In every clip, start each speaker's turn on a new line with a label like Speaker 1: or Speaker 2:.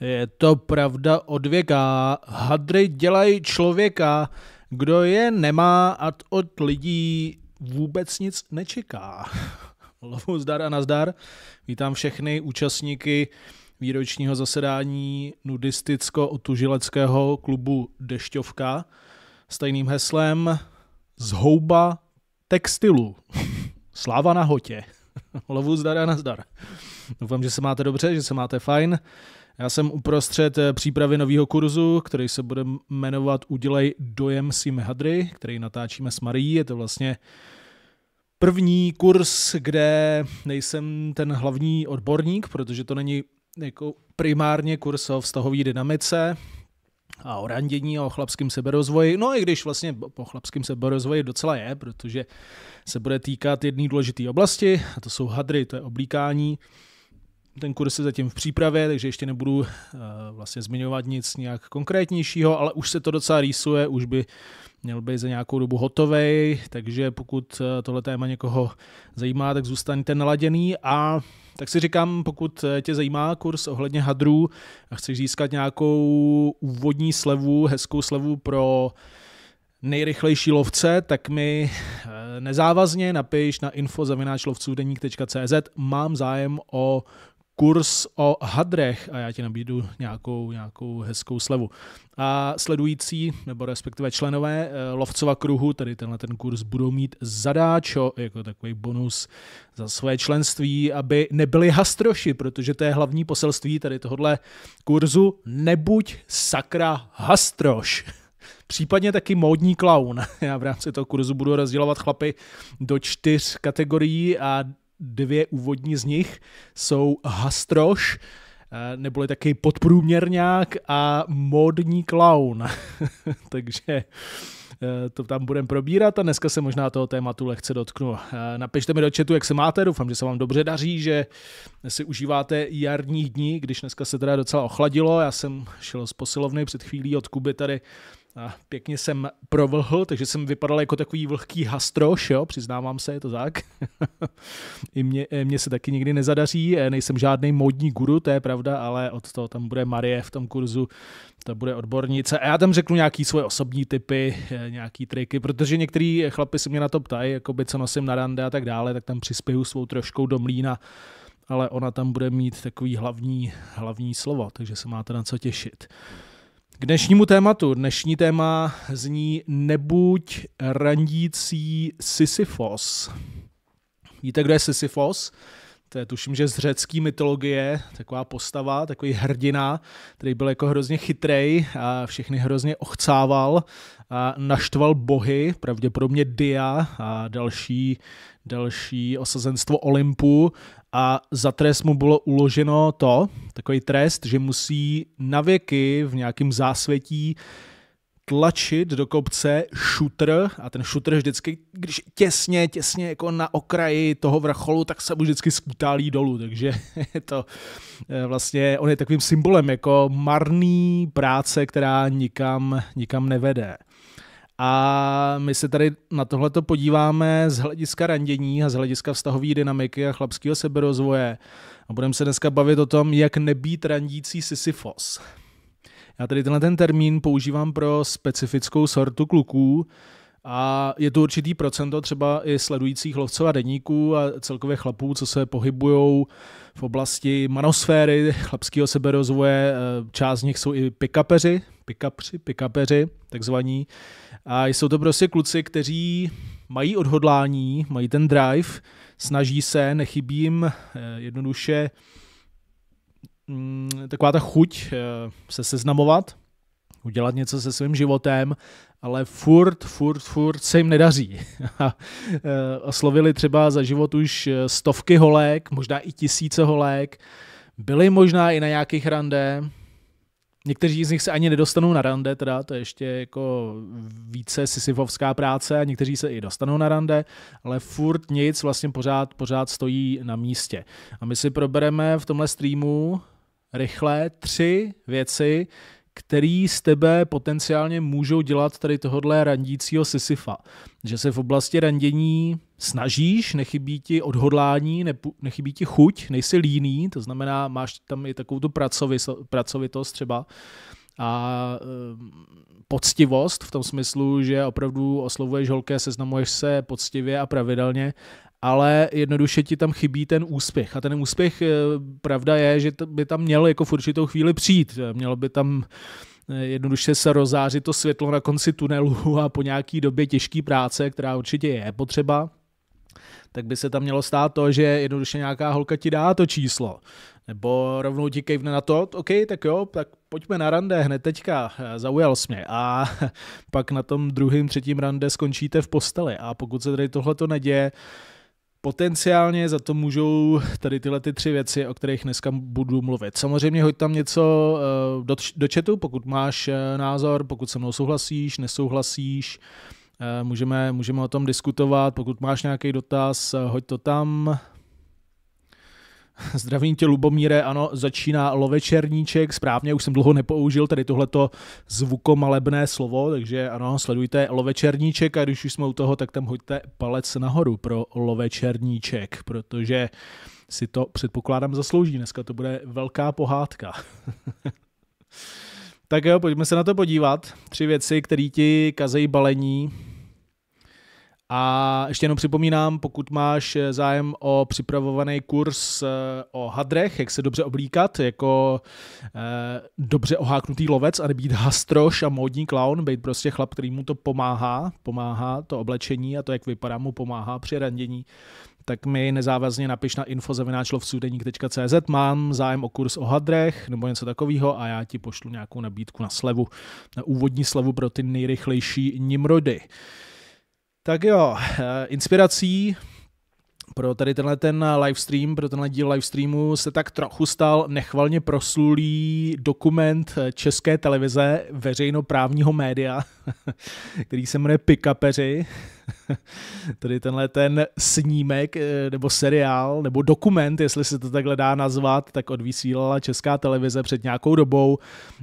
Speaker 1: Je to pravda od věka. Hadry dělají člověka. Kdo je nemá, a od lidí vůbec nic nečeká. Lovu zdar a nazdar. Vítám všechny účastníky výročního zasedání nudisticko-otužileckého klubu Dešťovka s tajným heslem Zhouba textilu. Sláva na hotě. Lovu zdar a nazdar. Doufám, že se máte dobře, že se máte fajn. Já jsem uprostřed eh, přípravy nového kurzu, který se bude jmenovat Udělej dojem si Hadry, který natáčíme s Marí. Je to vlastně první kurz, kde nejsem ten hlavní odborník, protože to není jako primárně kurz o vztahové dynamice a o randění a o chlapském seberozvoji. No i když vlastně po chlapském seberozvoji docela je, protože se bude týkat jedné důležité oblasti, a to jsou hadry, to je oblíkání, ten kurz je zatím v přípravě, takže ještě nebudu uh, vlastně zmiňovat nic nějak konkrétnějšího, ale už se to docela rýsuje, už by měl být za nějakou dobu hotovej, takže pokud eh, tohle téma někoho zajímá, tak zůstaňte naladěný a tak si říkám, pokud eh, tě zajímá kurz ohledně hadrů a chceš získat nějakou úvodní slevu, hezkou slevu pro nejrychlejší lovce, tak mi nezávazně napiš na info.zavináčlovcůdeník.cz mám zájem o kurz o hadrech a já ti nabídu nějakou, nějakou hezkou slevu. A sledující, nebo respektive členové eh, lovcova kruhu, tady tenhle ten kurz budou mít zadáčo jako takový bonus za své členství, aby nebyli hastroši, protože to je hlavní poselství tady tohohle kurzu, nebuď sakra hastroš. Případně taky módní klaun. Já v rámci toho kurzu budu rozdělovat chlapy do čtyř kategorií a dvě úvodní z nich jsou Hastroš, eh, neboli taky podprůměrňák a módní klaun. Takže eh, to tam budeme probírat a dneska se možná toho tématu lehce dotknu. Eh, napište mi do chatu, jak se máte, doufám, že se vám dobře daří, že si užíváte jarních dní, když dneska se teda docela ochladilo. Já jsem šel z posilovny před chvílí od Kuby tady a pěkně jsem provlhl, takže jsem vypadal jako takový vlhký hastroš, jo, přiznávám se, je to tak. I mě, e, mě se taky nikdy nezadaří, e, nejsem žádný módní guru, to je pravda, ale od toho tam bude Marie v tom kurzu, to bude odbornice. A já tam řeknu nějaký svoje osobní typy, e, nějaký triky, protože některý chlapi se mě na to ptají, jako by co nosím na rande a tak dále, tak tam přispěju svou troškou do mlína ale ona tam bude mít takový hlavní, hlavní slovo, takže se máte na co těšit. K dnešnímu tématu. Dnešní téma zní Nebuď randící Sisyfos. Víte, kdo je Sisyfos? To je tuším, že z řecké mytologie, taková postava, takový hrdina, který byl jako hrozně chytrej a všechny hrozně ochcával a naštval bohy, pravděpodobně Dia a další další osazenstvo Olympu a za trest mu bylo uloženo to, takový trest, že musí navěky v nějakém zásvětí tlačit do kopce šutr a ten šutr vždycky, když těsně, těsně jako na okraji toho vrcholu, tak se mu vždycky skutálí dolů, takže to eh, vlastně, on je takovým symbolem jako marný práce, která nikam, nikam nevede. A my se tady na tohle to podíváme z hlediska randění a z hlediska vztahové dynamiky a chlapského seberozvoje. A budeme se dneska bavit o tom, jak nebýt randící Sisyfos. Já tady tenhle ten termín používám pro specifickou sortu kluků, a je to určitý procento třeba i sledujících lovcova deníků a celkově chlapů, co se pohybují v oblasti manosféry, chlapského seberozvoje. E, část z nich jsou i pikapeři, pikapři, pikapeři, takzvaní. A jsou to prostě kluci, kteří mají odhodlání, mají ten drive, snaží se, nechybí jim e, jednoduše mm, taková ta chuť e, se seznamovat, udělat něco se svým životem ale furt, furt, furt se jim nedaří. Eh, oslovili třeba za život už eh, stovky holek, možná i tisíce holek, byli možná i na nějakých rande, Někteří z nich se ani nedostanou na rande, teda to je ještě jako více sisyfovská práce a někteří se i dostanou na rande, ale furt nic vlastně pořád, pořád stojí na místě. A my si probereme v tomhle streamu rychle tři věci, který z tebe potenciálně můžou dělat tady tohodle randícího Sisyfa. Že se v oblasti randění snažíš, nechybí ti odhodlání, nechybí ti chuť, nejsi líný, to znamená, máš tam i takovou tu pracovitost třeba a ehm, poctivost v tom smyslu, že opravdu oslovuješ holky, seznamuješ se poctivě a pravidelně ale jednoduše ti tam chybí ten úspěch. A ten úspěch, eh, pravda je, že by tam měl jako v určitou chvíli přijít. Eh, mělo by tam eh, jednoduše se rozářit to světlo na konci tunelu a po nějaký době těžké práce, která určitě je potřeba, tak by se tam mělo stát to, že jednoduše nějaká holka ti dá to číslo. Nebo rovnou ti kejvne na to, OK, tak jo, tak pojďme na rande hned teďka, zaujal jsi mě. A pak na tom druhém, třetím rande skončíte v posteli. A pokud se tady tohle to neděje, Potenciálně za to můžou tady tyhle ty tři věci, o kterých dneska budu mluvit. Samozřejmě hoď tam něco eh, do, do chatu, pokud máš eh, názor, pokud se mnou souhlasíš, nesouhlasíš, eh, můžeme, můžeme o tom diskutovat, pokud máš nějaký dotaz, hoď to tam, Zdravím tě, Lubomíre, ano, začíná lovečerníček, správně, už jsem dlouho nepoužil tady tohleto zvukomalebné slovo, takže ano, sledujte lovečerníček a když už jsme u toho, tak tam hoďte palec nahoru pro lovečerníček, protože si to předpokládám zaslouží, dneska to bude velká pohádka. tak jo, pojďme se na to podívat. Tři věci, které ti kazejí balení, a ještě jenom připomínám, pokud máš eh, zájem o připravovaný kurz eh, o hadrech, jak se dobře oblíkat, jako eh, dobře oháknutý lovec a nebýt hastroš a módní clown, být prostě chlap, který mu to pomáhá, pomáhá to oblečení a to, jak vypadá, mu pomáhá při randění, tak mi nezávazně napiš na info.zavináčlovsudeník.cz mám zájem o kurz o hadrech nebo něco takového a já ti pošlu nějakou nabídku na slevu, na úvodní slevu pro ty nejrychlejší nimrody. Tak jo, eh, inspirací pro tady tenhle ten livestream, pro tenhle díl livestreamu se tak trochu stal nechvalně proslulý dokument české televize veřejnoprávního média, který se jmenuje Pikapeři. tady tenhle ten snímek eh, nebo seriál nebo dokument, jestli se to takhle dá nazvat, tak odvysílala česká televize před nějakou dobou.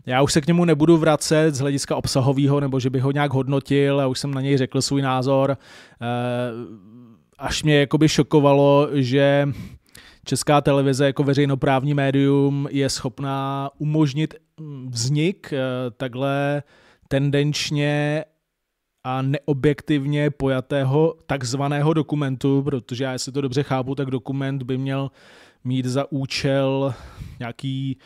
Speaker 1: Já už se k němu nebudu vracet z hlediska obsahového, nebo že bych ho nějak hodnotil, já už jsem na něj řekl svůj názor. Eh, až mě jakoby šokovalo, že česká televize jako veřejnoprávní médium je schopná umožnit mm, vznik eh, takhle tendenčně a neobjektivně pojatého takzvaného dokumentu, protože já jestli to dobře chápu, tak dokument by měl mít za účel nějaký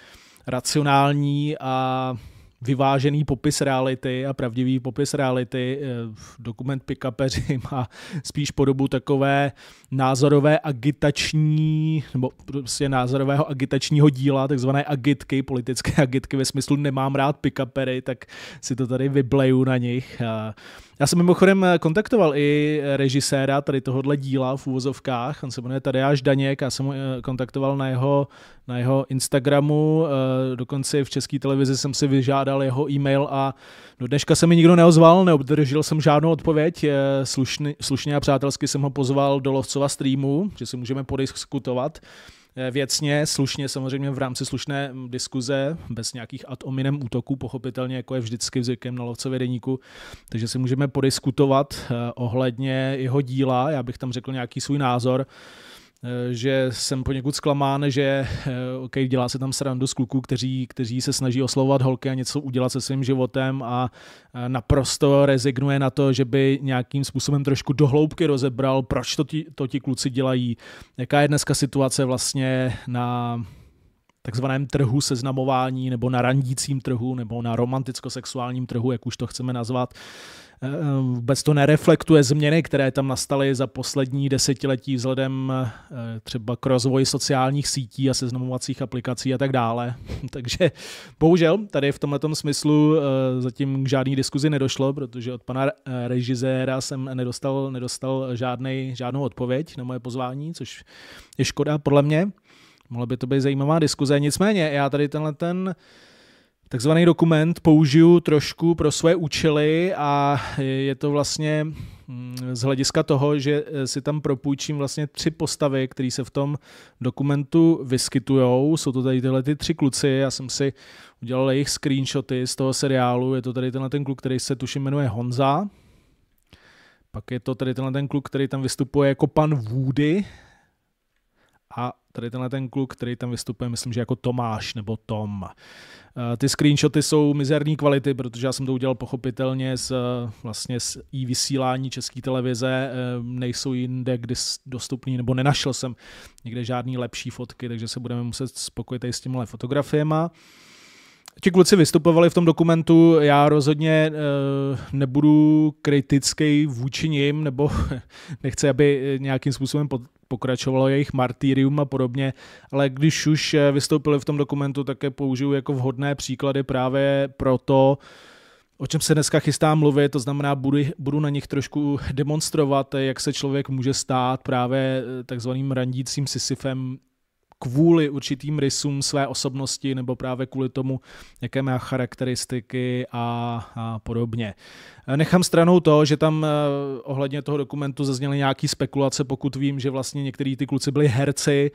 Speaker 1: racionální a vyvážený popis reality a pravdivý popis reality. Eh, dokument Pikapeři má spíš podobu takové názorové agitační, nebo prostě názorového agitačního díla, takzvané agitky, politické agitky ve smyslu nemám rád pikapery, tak si to tady vybleju na nich. Já jsem mimochodem kontaktoval i režiséra tady tohohle díla v úvozovkách, on se jmenuje Tadeáš Daněk, já jsem ho eh, kontaktoval na jeho, na jeho Instagramu, eh, dokonce v české televizi jsem si vyžádal jeho e-mail a do dneška se mi nikdo neozval, neobdržel jsem žádnou odpověď, eh, slušně, slušně a přátelsky jsem ho pozval do lovců slova streamu, že si můžeme podiskutovat eh, věcně, slušně, samozřejmě v rámci slušné mm, diskuze, bez nějakých ad hominem útoků, pochopitelně, jako je vždycky zvykem na lovcově deníku. Takže si můžeme podiskutovat eh, ohledně jeho díla, já bych tam řekl nějaký svůj názor. Eh, že jsem poněkud zklamán, že eh, OK, dělá se tam srandu z kluků, kteří, kteří se snaží oslovovat holky a něco udělat se svým životem a eh, naprosto rezignuje na to, že by nějakým způsobem trošku dohloubky rozebral, proč to ti, to ti kluci dělají, jaká je dneska situace vlastně na takzvaném trhu seznamování nebo na randícím trhu nebo na romanticko-sexuálním trhu, jak už to chceme nazvat, Eh, vůbec to nereflektuje změny, které tam nastaly za poslední desetiletí vzhledem eh, třeba k rozvoji sociálních sítí a seznamovacích aplikací a tak dále. Takže bohužel tady v tomto smyslu eh, zatím k žádný diskuzi nedošlo, protože od pana režiséra jsem nedostal, nedostal žádnej, žádnou odpověď na moje pozvání, což je škoda podle mě. Mohla by to být zajímavá diskuze. Nicméně já tady tenhle ten uh, takzvaný dokument použiju trošku pro své účely a je to vlastně mm, z hlediska toho, že eh, si tam propůjčím vlastně tři postavy, které se v tom dokumentu vyskytují. Jsou to tady tyhle ty tři kluci, já jsem si udělal jejich screenshoty z toho seriálu, je to tady tenhle ten kluk, který se tuším jmenuje Honza, pak je to tady tenhle ten kluk, který tam vystupuje jako pan Woody, Tady tenhle ten kluk, který tam vystupuje, myslím, že jako Tomáš nebo Tom. Eh, ty screenshoty jsou mizerní kvality, protože já jsem to udělal pochopitelně z, eh, vlastně z i vysílání české televize, eh, nejsou jinde kdy dostupný, nebo nenašel jsem někde žádný lepší fotky, takže se budeme muset spokojit i s těmhle fotografiemi ti kluci vystupovali v tom dokumentu, já rozhodně uh, nebudu kritický vůči nim, nebo nechci, aby eh, nějakým způsobem pod, pokračovalo jejich martýrium a podobně, ale když už eh, vystoupili v tom dokumentu, tak je použiju jako vhodné příklady právě pro to, o čem se dneska chystám mluvit, to znamená, budu, budu na nich trošku demonstrovat, jak se člověk může stát právě takzvaným randícím Sisyfem kvůli určitým rysům své osobnosti nebo právě kvůli tomu, jaké má charakteristiky a, a podobně. Nechám stranou to, že tam eh, ohledně toho dokumentu zazněly nějaké spekulace, pokud vím, že vlastně některý ty kluci byli herci,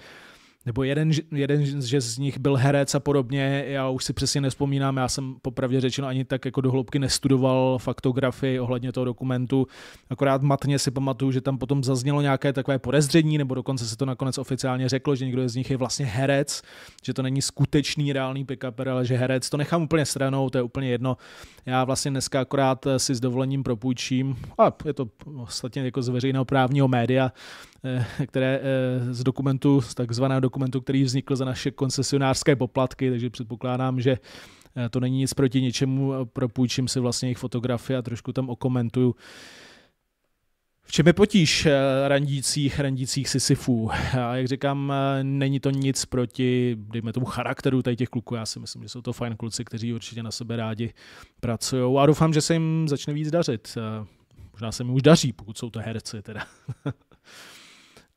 Speaker 1: nebo jeden, jeden že z nich byl herec a podobně, já už si přesně nespomínám, já jsem popravdě řečeno ani tak jako dohloubky nestudoval faktografii ohledně toho dokumentu, akorát matně si pamatuju, že tam potom zaznělo nějaké takové podezření, nebo dokonce se to nakonec oficiálně řeklo, že někdo z nich je vlastně herec, že to není skutečný reálný pick ale že herec, to nechám úplně stranou, to je úplně jedno. Já vlastně dneska akorát si s dovolením propůjčím, a je to vlastně jako z veřejného právního média, Eh, které eh, z dokumentu, z takzvaného dokumentu, který vznikl za naše koncesionářské poplatky, takže předpokládám, že eh, to není nic proti ničemu, propůjčím si vlastně jejich fotografie a trošku tam okomentuju. V čem je potíž randících, randících sisyfů? A jak říkám, není to nic proti, dejme tomu, charakteru tady těch kluků. Já si myslím, že jsou to fajn kluci, kteří určitě na sebe rádi pracují. A doufám, že se jim začne víc dařit. Možná se mi už daří, pokud jsou to herci teda.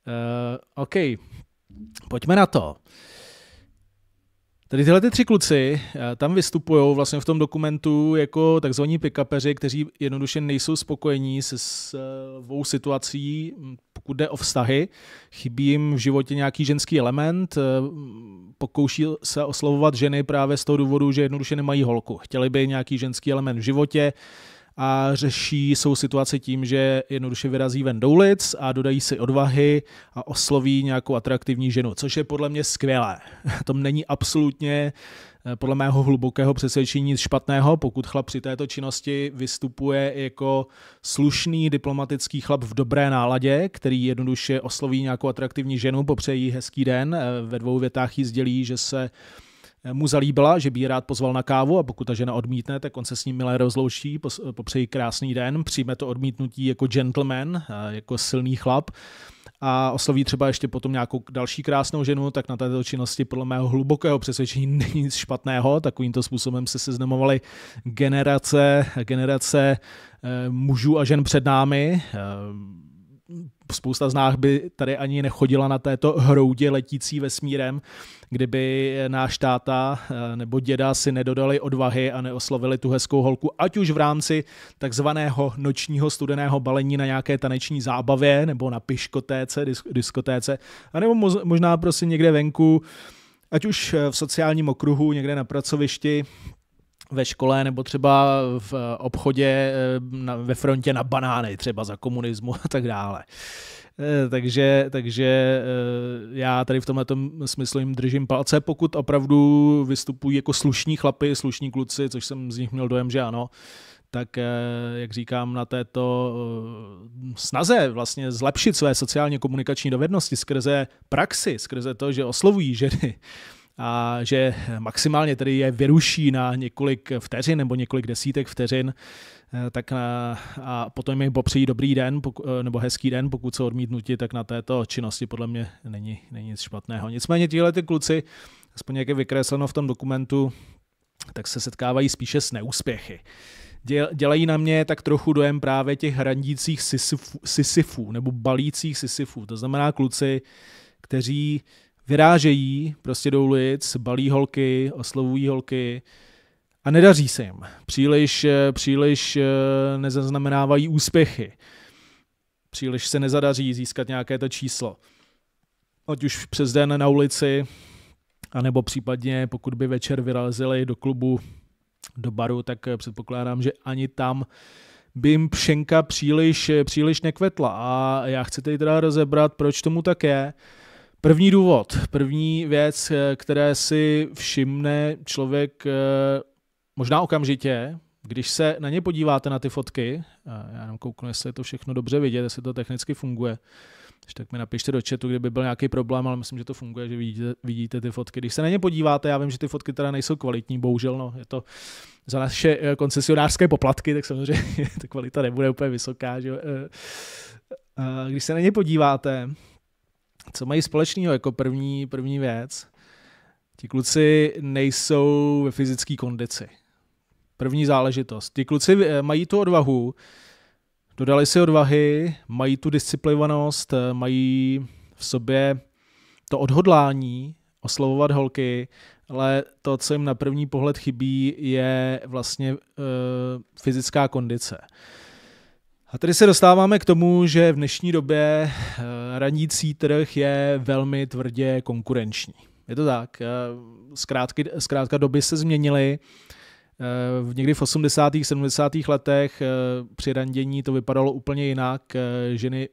Speaker 1: Eh, OK, pojďme na to. Tady tyhle ty tři kluci eh, tam vystupují vlastně v tom dokumentu jako takzvaní pikapeři, kteří jednoduše nejsou spokojení se svou eh, situací, hm, pokud jde o vztahy. Chybí jim v životě nějaký ženský element, pokouší se oslovovat ženy právě z toho důvodu, že jednoduše nemají holku. Chtěli by nějaký ženský element v životě, a řeší svou situaci tím, že jednoduše vyrazí ven do ulic a dodají si odvahy a osloví nějakou atraktivní ženu, což je podle mě skvělé. To není absolutně eh, podle mého hlubokého přesvědčení nic špatného, pokud chlap při této činnosti vystupuje jako slušný diplomatický chlap v dobré náladě, který jednoduše osloví nějakou atraktivní ženu, popřejí hezký den, eh, ve dvou větách jí sdělí, že se Eh, mu zalíbila, že by ji rád pozval na kávu a pokud ta žena odmítne, tak on se s ním milé rozlouší, eh, popřeji krásný den, přijme to odmítnutí jako gentleman, eh, jako silný chlap a osloví třeba ještě potom nějakou další krásnou ženu, tak na této činnosti podle mého hlubokého přesvědčení není nic špatného. Takovýmto způsobem se seznamovaly generace, generace mužů a žen před námi spousta z nás by tady ani nechodila na této hroudě letící vesmírem, kdyby náš táta eh, nebo děda si nedodali odvahy a neoslovili tu hezkou holku, ať už v rámci takzvaného nočního studeného balení na nějaké taneční zábavě nebo na piškotéce, diskotéce, anebo možná prostě někde venku, ať už eh, v sociálním okruhu, někde na pracovišti, ve škole nebo třeba v eh, obchodě eh, na, ve frontě na banány třeba za komunismu a tak dále. Eh, takže, takže já tady v tomhle smyslu jim držím palce, pokud opravdu vystupují jako slušní chlapy, slušní kluci, což jsem z nich měl dojem, že ano, tak jak říkám, na této snaze vlastně zlepšit své sociálně komunikační dovednosti skrze praxi, skrze to, že oslovují ženy, a že maximálně tedy je vyruší na několik vteřin nebo několik desítek vteřin, eh, tak na, eh, a potom mi popřejí dobrý den poku, eh, nebo hezký den, pokud se odmítnutí, tak na této činnosti podle mě není, není nic špatného. Nicméně tihle ty kluci, aspoň jak je vykresleno v tom dokumentu, tak se setkávají spíše s neúspěchy dělají na mě tak trochu dojem právě těch hrandících sisyfů, sisyfů nebo balících sisyfů. To znamená kluci, kteří vyrážejí prostě do ulic, balí holky, oslovují holky a nedaří se jim. Příliš, eh, příliš eh, nezaznamenávají úspěchy. Příliš se nezadaří získat nějaké to číslo. Ať už přes den na ulici, anebo případně pokud by večer vyrazili do klubu, do baru, tak eh, předpokládám, že ani tam by jim pšenka příliš, příliš nekvetla. A já chci tady teda rozebrat, proč tomu tak je První důvod, první věc, eh, které si všimne člověk eh, možná okamžitě, když se na ně podíváte, na ty fotky, já jenom kouknu, jestli je to všechno dobře vidět, jestli to technicky funguje, když tak mi napište do chatu, kdyby byl nějaký problém, ale myslím, že to funguje, že vidíte, vidíte ty fotky. Když se na ně podíváte, já vím, že ty fotky teda nejsou kvalitní, bohužel, no, je to za naše eh, koncesionářské poplatky, tak samozřejmě ta kvalita nebude úplně vysoká. Že? když se na ně podíváte, co mají společného jako první, první věc? Ti kluci nejsou ve fyzické kondici. První záležitost. Ti kluci eh, mají tu odvahu, dodali si odvahy, mají tu disciplinovanost, eh, mají v sobě to odhodlání oslovovat holky, ale to, co jim na první pohled chybí, je vlastně e, fyzická kondice. A tady se dostáváme k tomu, že v dnešní době eh, ranící trh je velmi tvrdě konkurenční. Je to tak. Eh, zkrátky, zkrátka doby se změnily. Eh, někdy v 80. 70. letech při randění to vypadalo úplně jinak. Ženy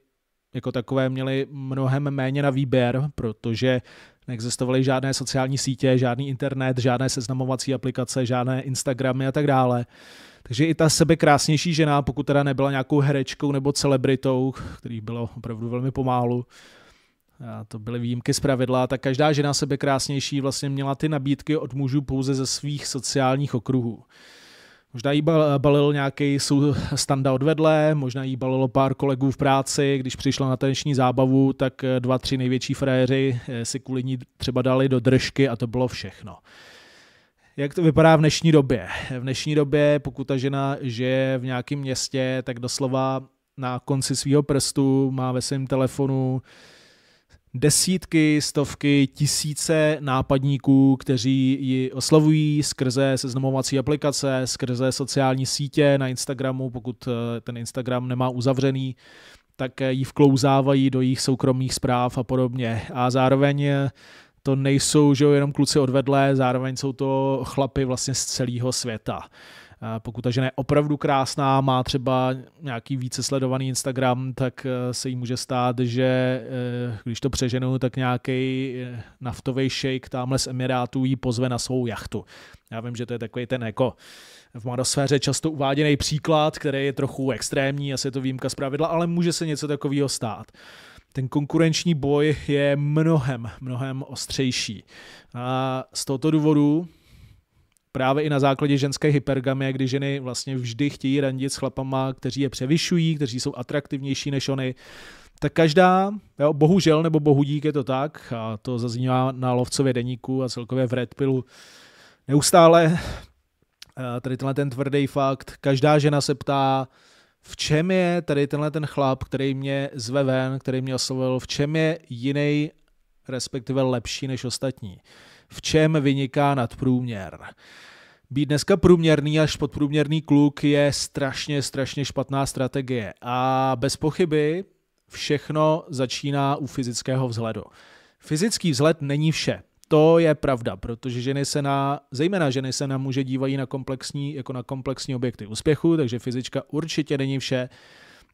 Speaker 1: jako takové měly mnohem méně na výběr, protože neexistovaly žádné sociální sítě, žádný internet, žádné seznamovací aplikace, žádné Instagramy a tak dále. Takže i ta sebekrásnější žena, pokud teda nebyla nějakou herečkou nebo celebritou, kterých bylo opravdu velmi pomálu, a to byly výjimky z pravidla, tak každá žena sebekrásnější vlastně měla ty nabídky od mužů pouze ze svých sociálních okruhů. Možná jí balil nějaký standa odvedle, možná jí balilo pár kolegů v práci, když přišla na taneční zábavu, tak eh, dva, tři největší fréři eh, si kvůli ní třeba dali do držky a to bylo všechno. Jak to vypadá v dnešní době? V dnešní době, pokud ta žena žije v nějakém městě, tak doslova na konci svého prstu má ve svém telefonu uh, desítky, stovky, tisíce nápadníků, kteří ji oslovují skrze seznamovací aplikace, skrze sociální sítě na Instagramu, pokud eh, ten Instagram nemá uzavřený, tak eh, ji vklouzávají do jejich soukromých zpráv a podobně. A zároveň eh, to nejsou že jenom kluci odvedlé, zároveň jsou to chlapy vlastně z celého světa. Pokud ta žena je opravdu krásná, má třeba nějaký více sledovaný Instagram, tak eh, se jí může stát, že eh, když to přeženou, tak nějaký eh, naftový šejk tamhle z Emirátů jí pozve na svou jachtu. Já vím, že to je takový ten jako v marosféře často uváděný příklad, který je trochu extrémní, asi je to výjimka z pravidla, ale může se něco takového stát ten konkurenční boj je mnohem, mnohem ostřejší. A z tohoto důvodu právě i na základě ženské hypergamie, kdy ženy vlastně vždy chtějí randit s chlapama, kteří je převyšují, kteří jsou atraktivnější než oni, tak každá, jo, bohužel nebo bohudík je to tak, a to zaznívá na lovcově deníku a celkově v redpilu neustále, eh, tady tenhle ten tvrdý fakt, každá žena se ptá, v čem je tady tenhle ten chlap, který mě zve ven, který mě oslovil, v čem je jiný, respektive lepší než ostatní v čem vyniká nadprůměr. Být dneska průměrný až podprůměrný kluk je strašně, strašně špatná strategie. A bez pochyby všechno začíná u fyzického vzhledu. Fyzický vzhled není vše. To je pravda, protože ženy se na, zejména ženy se na muže dívají na komplexní, jako na komplexní objekty úspěchu, takže fyzička určitě není vše.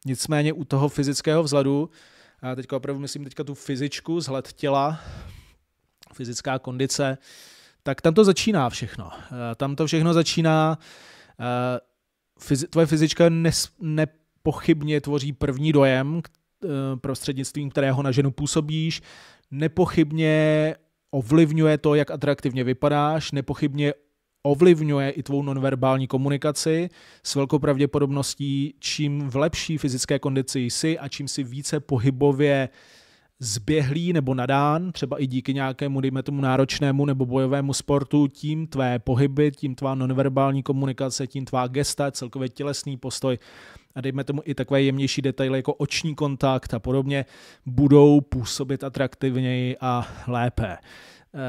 Speaker 1: Nicméně u toho fyzického vzhledu, a teďka opravdu myslím teďka tu fyzičku, vzhled těla, fyzická kondice, tak tam to začíná všechno. Eh, tam to všechno začíná. Eh, tvoje fyzička nepochybně tvoří první dojem, eh, prostřednictvím kterého na ženu působíš. Nepochybně ovlivňuje to, jak atraktivně vypadáš, nepochybně ovlivňuje i tvou nonverbální komunikaci s velkou pravděpodobností, čím v lepší fyzické kondici jsi a čím si více pohybově zběhlý nebo nadán, třeba i díky nějakému, dejme tomu, náročnému nebo bojovému sportu, tím tvé pohyby, tím tvá nonverbální komunikace, tím tvá gesta, celkově tělesný postoj a dejme tomu i takové jemnější detaily jako oční kontakt a podobně, budou působit atraktivněji a lépe.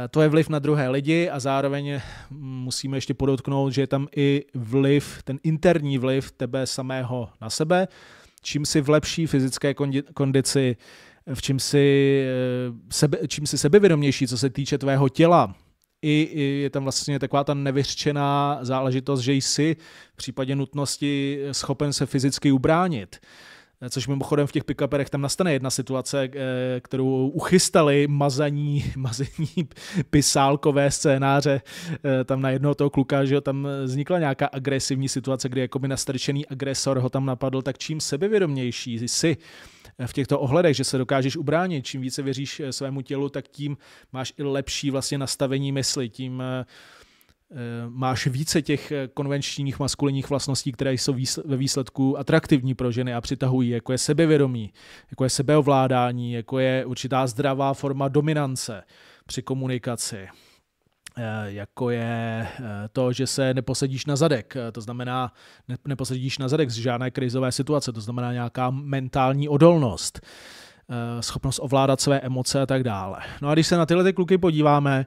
Speaker 1: Eh, to je vliv na druhé lidi a zároveň eh, musíme ještě podotknout, že je tam i vliv, ten interní vliv tebe samého na sebe. Čím si v lepší fyzické kondici, v čím si, eh, sebe, čím si sebevědomější, co se týče tvého těla, i, i je tam vlastně taková ta nevyřčená záležitost, že jsi v případě nutnosti schopen se fyzicky ubránit. Eh, což mimochodem v těch pikaperech tam nastane jedna situace, eh, kterou uchystali mazaní, mazení pisálkové scénáře. Tam na jednoho toho kluka, že tam vznikla nějaká agresivní situace, kdy by nastrčený agresor ho tam napadl, tak čím sebevědomější jsi, v těchto ohledech, že se dokážeš ubránit. Čím více věříš eh, svému tělu, tak tím máš i lepší vlastně nastavení mysli, tím eh, eh, máš více těch konvenčních maskulinních vlastností, které jsou ve výsledku atraktivní pro ženy a přitahují, jako je sebevědomí, jako je sebeovládání, jako je určitá zdravá forma dominance při komunikaci Eh, jako je eh, to, že se neposadíš na zadek, eh, to znamená, neposadíš na zadek z žádné krizové situace, to znamená nějaká mentální odolnost, schopnost ovládat své emoce a tak dále. No a když se na tyhle ty kluky podíváme,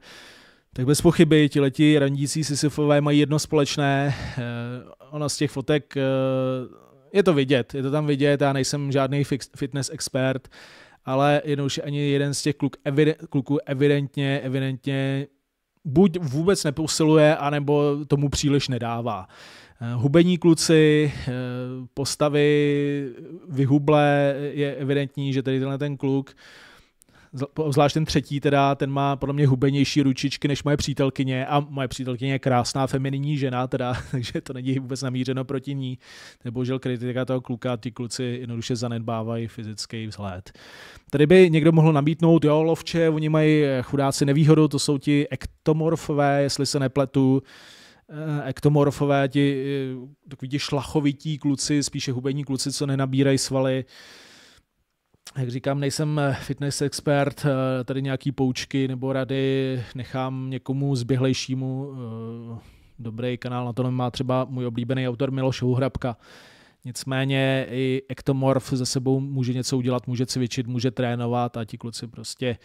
Speaker 1: tak bez pochyby ti leti randící Sisyfové mají jedno společné. Ona z těch fotek je to vidět, je to tam vidět, já nejsem žádný fitness expert, ale už ani jeden z těch kluk kluků evidentně, evidentně buď vůbec neposiluje, anebo tomu příliš nedává. Eh, hubení kluci, eh, postavy vyhublé, je evidentní, že tady tenhle ten kluk Zvlášť ten třetí, teda, ten má podle mě hubenější ručičky než moje přítelkyně a moje přítelkyně je krásná femininní žena, teda, takže to není vůbec namířeno proti ní. Nebo žil kritika toho kluka, ty kluci jednoduše zanedbávají fyzický vzhled. Tady by někdo mohl nabídnout, jo, lovče, oni mají eh, chudáci nevýhodu, to jsou ti ektomorfové, jestli se nepletu, eh, ektomorfové, ti eh, takový ti šlachovití kluci, spíše hubení kluci, co nenabírají svaly, jak říkám, nejsem eh, fitness expert, eh, tady nějaký poučky nebo rady nechám někomu zběhlejšímu. Eh, dobrý kanál na to má třeba můj oblíbený autor Miloš Houhrabka. Nicméně i ektomorf ze sebou může něco udělat, může cvičit, může trénovat a ti kluci prostě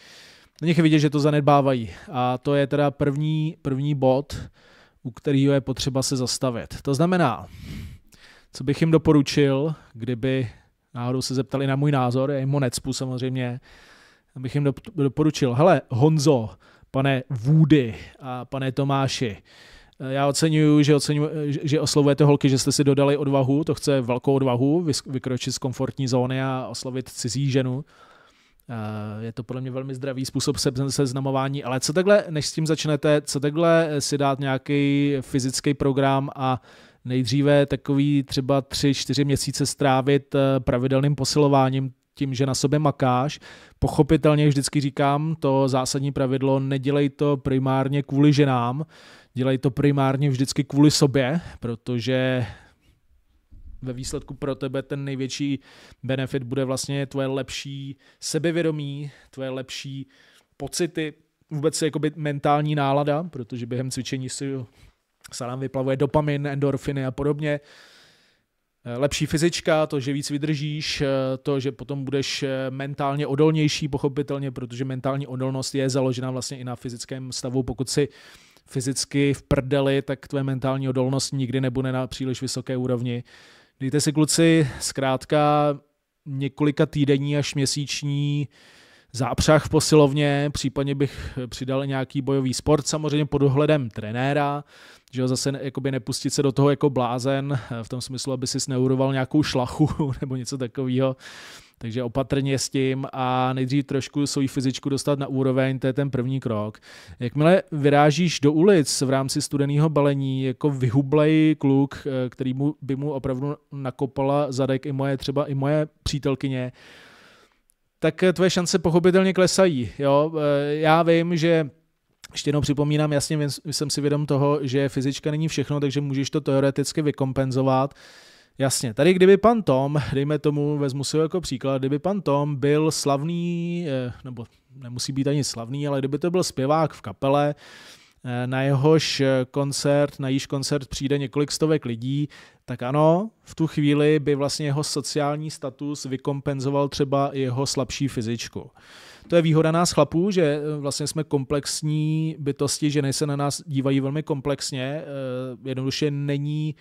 Speaker 1: na nich vidět, že to zanedbávají. A to je teda první, první bod, u kterého je potřeba se zastavit. To znamená, co bych jim doporučil, kdyby náhodou se zeptali na můj názor, je jim necpu samozřejmě, bych jim doporučil, hele Honzo, pane Vůdy a pane Tomáši, eh, já oceňuju, že, oceňuju, že oslovujete holky, že jste si dodali odvahu, to chce velkou odvahu, vykročit z komfortní zóny a oslovit cizí ženu. Eh, je to podle mě velmi zdravý způsob seznamování, ale co takhle, než s tím začnete, co takhle eh, si dát nějaký fyzický program a nejdříve takový třeba 3-4 měsíce strávit eh, pravidelným posilováním tím, že na sobě makáš. Pochopitelně vždycky říkám to zásadní pravidlo, nedělej to primárně kvůli ženám, dělej to primárně vždycky kvůli sobě, protože ve výsledku pro tebe ten největší benefit bude vlastně tvoje lepší sebevědomí, tvoje lepší pocity, vůbec jakoby mentální nálada, protože během cvičení si se nám vyplavuje dopamin, endorfiny a podobně. Eh, lepší fyzička, to, že víc vydržíš, eh, to, že potom budeš eh, mentálně odolnější, pochopitelně, protože mentální odolnost je založena vlastně i na fyzickém stavu. Pokud si fyzicky v prdeli, tak tvoje mentální odolnost nikdy nebude na příliš vysoké úrovni. Dejte si kluci zkrátka několika týdenní až měsíční uh, zápřah v posilovně, případně bych eh, přidal nějaký bojový sport, samozřejmě pod ohledem trenéra, že jo, zase jakoby nepustit se do toho jako blázen, eh, v tom smyslu, aby si neuroval nějakou šlachu nebo něco takového. Takže opatrně s tím a nejdřív trošku svoji fyzičku dostat na úroveň, to je ten první krok. Jakmile vyrážíš do ulic v rámci studeného balení, jako vyhublej kluk, eh, který by mu opravdu nakopala zadek i moje třeba i moje přítelkyně, tak eh, tvoje šance pochopitelně klesají. Jo? Eh, já vím, že ještě jednou připomínám, jasně jsem si vědom toho, že fyzička není všechno, takže můžeš to teoreticky vykompenzovat. Jasně, tady kdyby pan Tom, dejme tomu, vezmu si ho jako příklad, kdyby pan Tom byl slavný, eh, nebo nemusí být ani slavný, ale kdyby to byl zpěvák v kapele, Eh, na jehož eh, koncert, na jejíž koncert přijde několik stovek lidí, tak ano, v tu chvíli by vlastně jeho sociální status vykompenzoval třeba jeho slabší fyzičku. To je výhoda nás chlapů, že eh, vlastně jsme komplexní bytosti, že se na nás dívají velmi komplexně, jednoduše není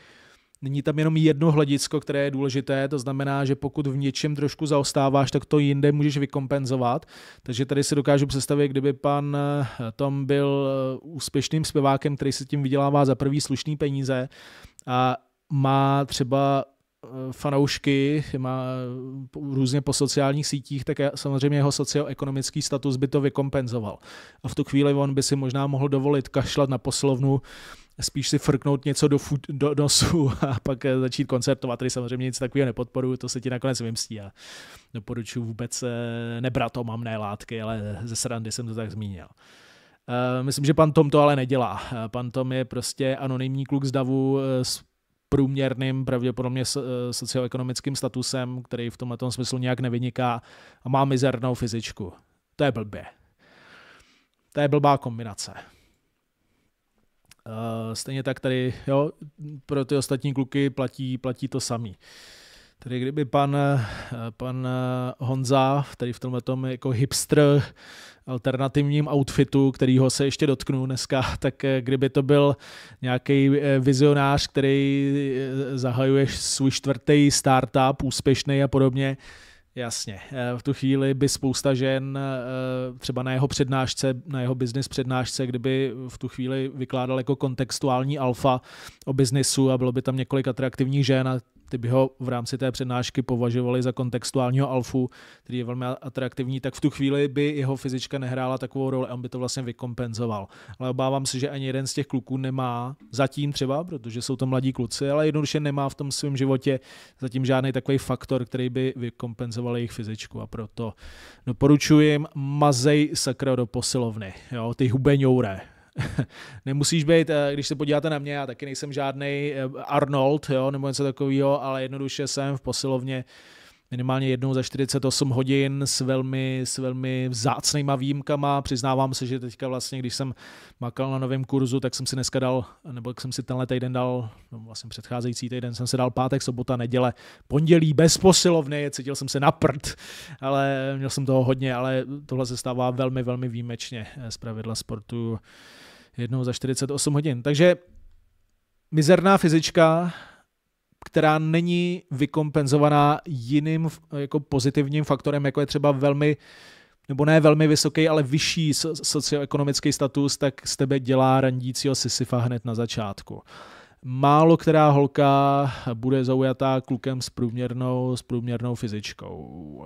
Speaker 1: Není tam jenom jedno hledisko, které je důležité, to znamená, že pokud v něčem trošku zaostáváš, tak to jinde můžeš vykompenzovat. Takže tady si dokážu představit, kdyby pan eh, Tom byl eh, úspěšným zpěvákem, který se tím vydělává za prvý slušný peníze a má třeba eh, fanoušky, má různě po sociálních sítích, tak samozřejmě jeho socioekonomický status by to vykompenzoval. A v tu chvíli on by si možná mohl dovolit kašlat na poslovnu, spíš si frknout něco do, fut, do nosu a pak eh, začít koncertovat. Tady samozřejmě nic takového nepodporuju, to se ti nakonec vymstí a doporučuji vůbec eh, nebrat omamné látky, ale ze srandy jsem to tak zmínil. Eh, myslím, že pan Tom to ale nedělá. Pan Tom je prostě anonymní kluk z davu s průměrným pravděpodobně socioekonomickým statusem, který v tomhle smyslu nějak nevyniká a má mizernou fyzičku. To je blbě. To je blbá kombinace. Uh, stejně tak tady jo, pro ty ostatní kluky platí, platí to samý. Tedy kdyby pan, pan Honza, který v tomhle tom jako hipster alternativním outfitu, kterýho se ještě dotknu dneska, tak kdyby to byl nějaký vizionář, který zahajuje svůj čtvrtý startup, úspěšný a podobně, Jasně, eh, v tu chvíli by spousta žen eh, třeba na jeho přednášce, na jeho business přednášce, kdyby v tu chvíli vykládal jako kontextuální alfa o biznesu a bylo by tam několik atraktivních žen a ty by ho v rámci té přednášky považovali za kontextuálního alfu, který je velmi atraktivní, tak v tu chvíli by jeho fyzička nehrála takovou roli a on by to vlastně vykompenzoval. Ale obávám se, že ani jeden z těch kluků nemá zatím třeba, protože jsou to mladí kluci, ale jednoduše nemá v tom svém životě zatím žádný takový faktor, který by vykompenzoval jejich fyzičku a proto doporučuji jim mazej sakra do posilovny, jo, ty hubeňoure, nemusíš být, eh, když se podíváte na mě, já taky nejsem žádný eh, Arnold, jo, nebo něco takového, ale jednoduše jsem v posilovně minimálně jednou za 48 hodin s velmi, s velmi vzácnýma výjimkama. Přiznávám se, že teďka vlastně, když jsem makal na novém kurzu, tak jsem si dneska dal, nebo jak jsem si tenhle týden dal, no vlastně předcházející týden jsem si dal pátek, sobota, neděle, pondělí bez posilovny, cítil jsem se na prd, ale měl jsem toho hodně, ale tohle se stává velmi, velmi výjimečně eh, z pravidla sportu jednou za 48 hodin. Takže mizerná fyzička, která není vykompenzovaná jiným eh, jako pozitivním faktorem, jako je třeba velmi nebo ne velmi vysoký, ale vyšší socioekonomický status, tak z tebe dělá randícího Sisyfa hned na začátku. Málo která holka bude zaujatá klukem s průměrnou, s průměrnou fyzičkou.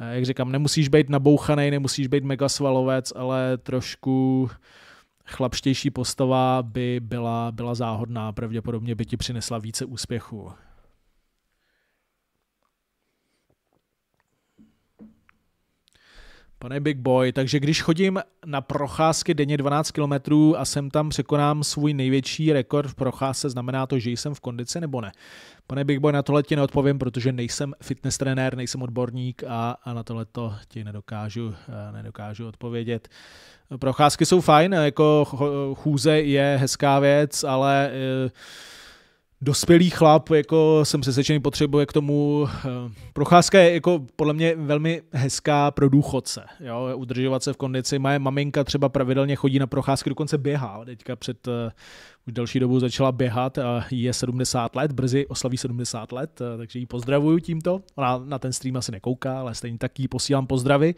Speaker 1: Eh, jak říkám, nemusíš být nabouchaný, nemusíš být megasvalovec, ale trošku chlapštější postava by byla, byla záhodná, pravděpodobně by ti přinesla více úspěchu. Pane Big Boy, takže když chodím na procházky denně 12 km a jsem tam překonám svůj největší rekord v procházce, znamená to, že jsem v kondici nebo ne? Pane Big Boy, na tohle ti neodpovím, protože nejsem fitness trenér, nejsem odborník a, a na tohle to ti nedokážu, eh, nedokážu odpovědět. Procházky jsou fajn, jako chůze je hezká věc, ale... E, dospělý chlap, jako jsem přesvědčený, potřebuje k tomu. Eh, procházka je jako podle mě velmi hezká pro důchodce, jo, udržovat se v kondici. Moje maminka třeba pravidelně chodí na procházky, dokonce běhá. Teďka před eh, už delší dobu začala běhat, a je 70 let, brzy oslaví 70 let, eh, takže ji pozdravuju tímto. Ona na ten stream asi nekouká, ale stejně tak jí posílám pozdravy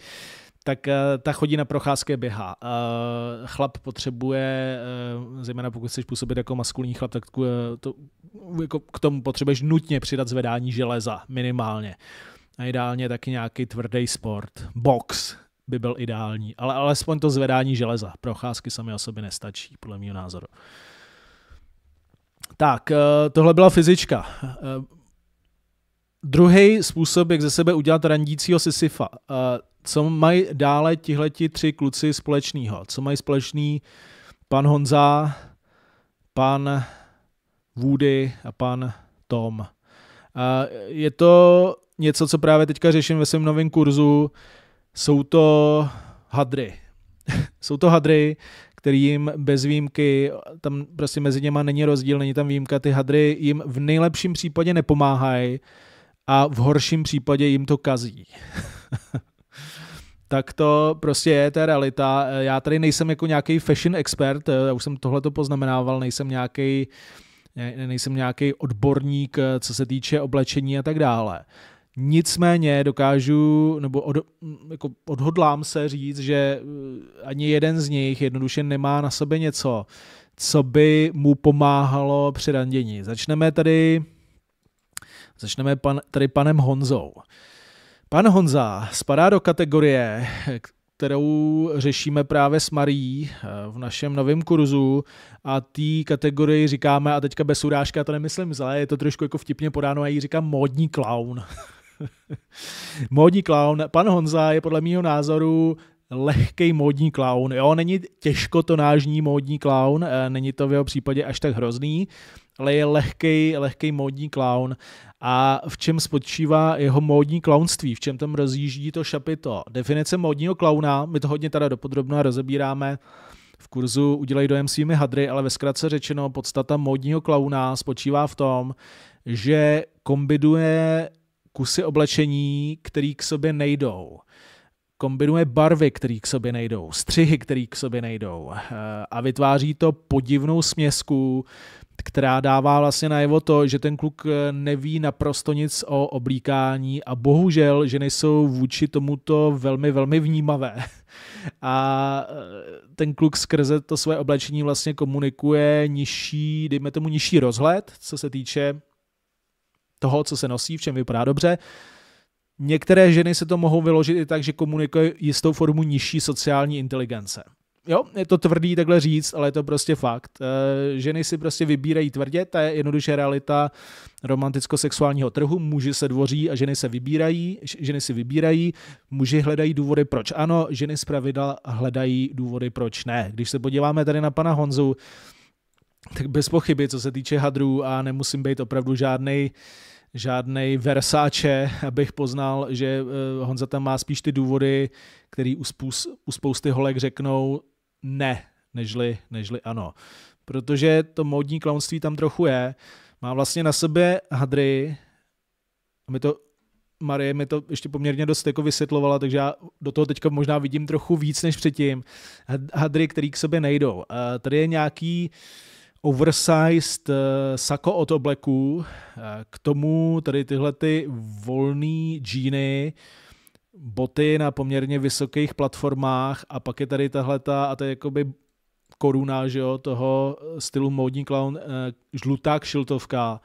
Speaker 1: tak eh, ta chodí na procházky běhá. Eh, chlap potřebuje, eh, zejména pokud chceš působit jako maskulní chlap, tak to, jako k tomu potřebuješ nutně přidat zvedání železa minimálně. A ideálně taky nějaký tvrdý sport. Box by byl ideální, ale alespoň to zvedání železa. Procházky sami o sobě nestačí, podle mého názoru. Tak, tohle byla fyzička. Druhý způsob, jak ze sebe udělat randícího Sisyfa. Uh, co mají dále tihleti tři kluci společného? Co mají společný pan Honza, pan Woody a pan Tom? Uh, je to něco, co právě teďka řeším ve svém novém kurzu. Jsou to hadry. Jsou to hadry, který jim bez výjimky, tam prostě mezi něma není rozdíl, není tam výjimka, ty hadry jim v nejlepším případě nepomáhají, a v horším případě jim to kazí. tak to prostě je ta realita. Já tady nejsem jako nějaký fashion expert, já už jsem tohle to poznamenával, nejsem nějaký nejsem nějaký odborník, co se týče oblečení a tak dále. Nicméně dokážu, nebo od, jako odhodlám se říct, že eh, ani jeden z nich jednoduše nemá na sobě něco, co by mu pomáhalo při randění. Začneme tady Začneme pan, tady panem Honzou. Pan Honza spadá do kategorie, kterou řešíme právě s Marí eh, v našem novém kurzu a té kategorii říkáme, a teďka bez urážka, to nemyslím zle, je to trošku jako vtipně podáno, já jí říkám módní clown. módní clown. Pan Honza je podle mého názoru lehký módní clown. Jo, není těžko nážní módní clown, eh, není to v jeho případě až tak hrozný, ale je lehký, lehký módní clown a v čem spočívá jeho módní klaunství, v čem tam rozjíždí to šapito. Definice módního klauna, my to hodně teda dopodrobno rozebíráme v kurzu Udělej dojem svými hadry, ale ve zkratce řečeno, podstata módního klauna spočívá v tom, že kombinuje kusy oblečení, které k sobě nejdou kombinuje barvy, které k sobě nejdou, střihy, které k sobě nejdou eh, a vytváří to podivnou směsku, která dává vlastně najevo to, že ten kluk eh, neví naprosto nic o oblíkání a bohužel, že nejsou vůči tomuto velmi, velmi vnímavé. A eh, ten kluk skrze to své oblečení vlastně komunikuje nižší, dejme tomu nižší rozhled, co se týče toho, co se nosí, v čem vypadá dobře. Některé ženy se to mohou vyložit i tak, že komunikuje jistou formu nižší sociální inteligence. Jo, je to tvrdý takhle říct, ale je to prostě fakt. Eh, ženy si prostě vybírají tvrdě, to je jednoduše realita romanticko-sexuálního trhu. Muži se dvoří a ženy se vybírají, ženy si vybírají, muži hledají důvody, proč ano, ženy pravidla hledají důvody, proč ne. Když se podíváme tady na pana Honzu, tak bez pochyby, co se týče hadrů a nemusím být opravdu žádný žádný versáče, abych poznal, že eh, Honza tam má spíš ty důvody, který u spousty holek řeknou, ne, nežli, nežli ano. Protože to módní klaunství tam trochu je. Má vlastně na sobě hadry, a my to Marie mi to ještě poměrně dost jako vysvětlovala, takže já do toho teďka možná vidím trochu víc než předtím. Hadry, který k sobě nejdou. Eh, tady je nějaký oversized eh, sako od obleků, eh, k tomu tady tyhle ty volné džíny, boty na poměrně vysokých platformách a pak je tady tahle ta, a to je jakoby koruna, že jo, toho stylu módní clown, eh, žlutá kšiltovka.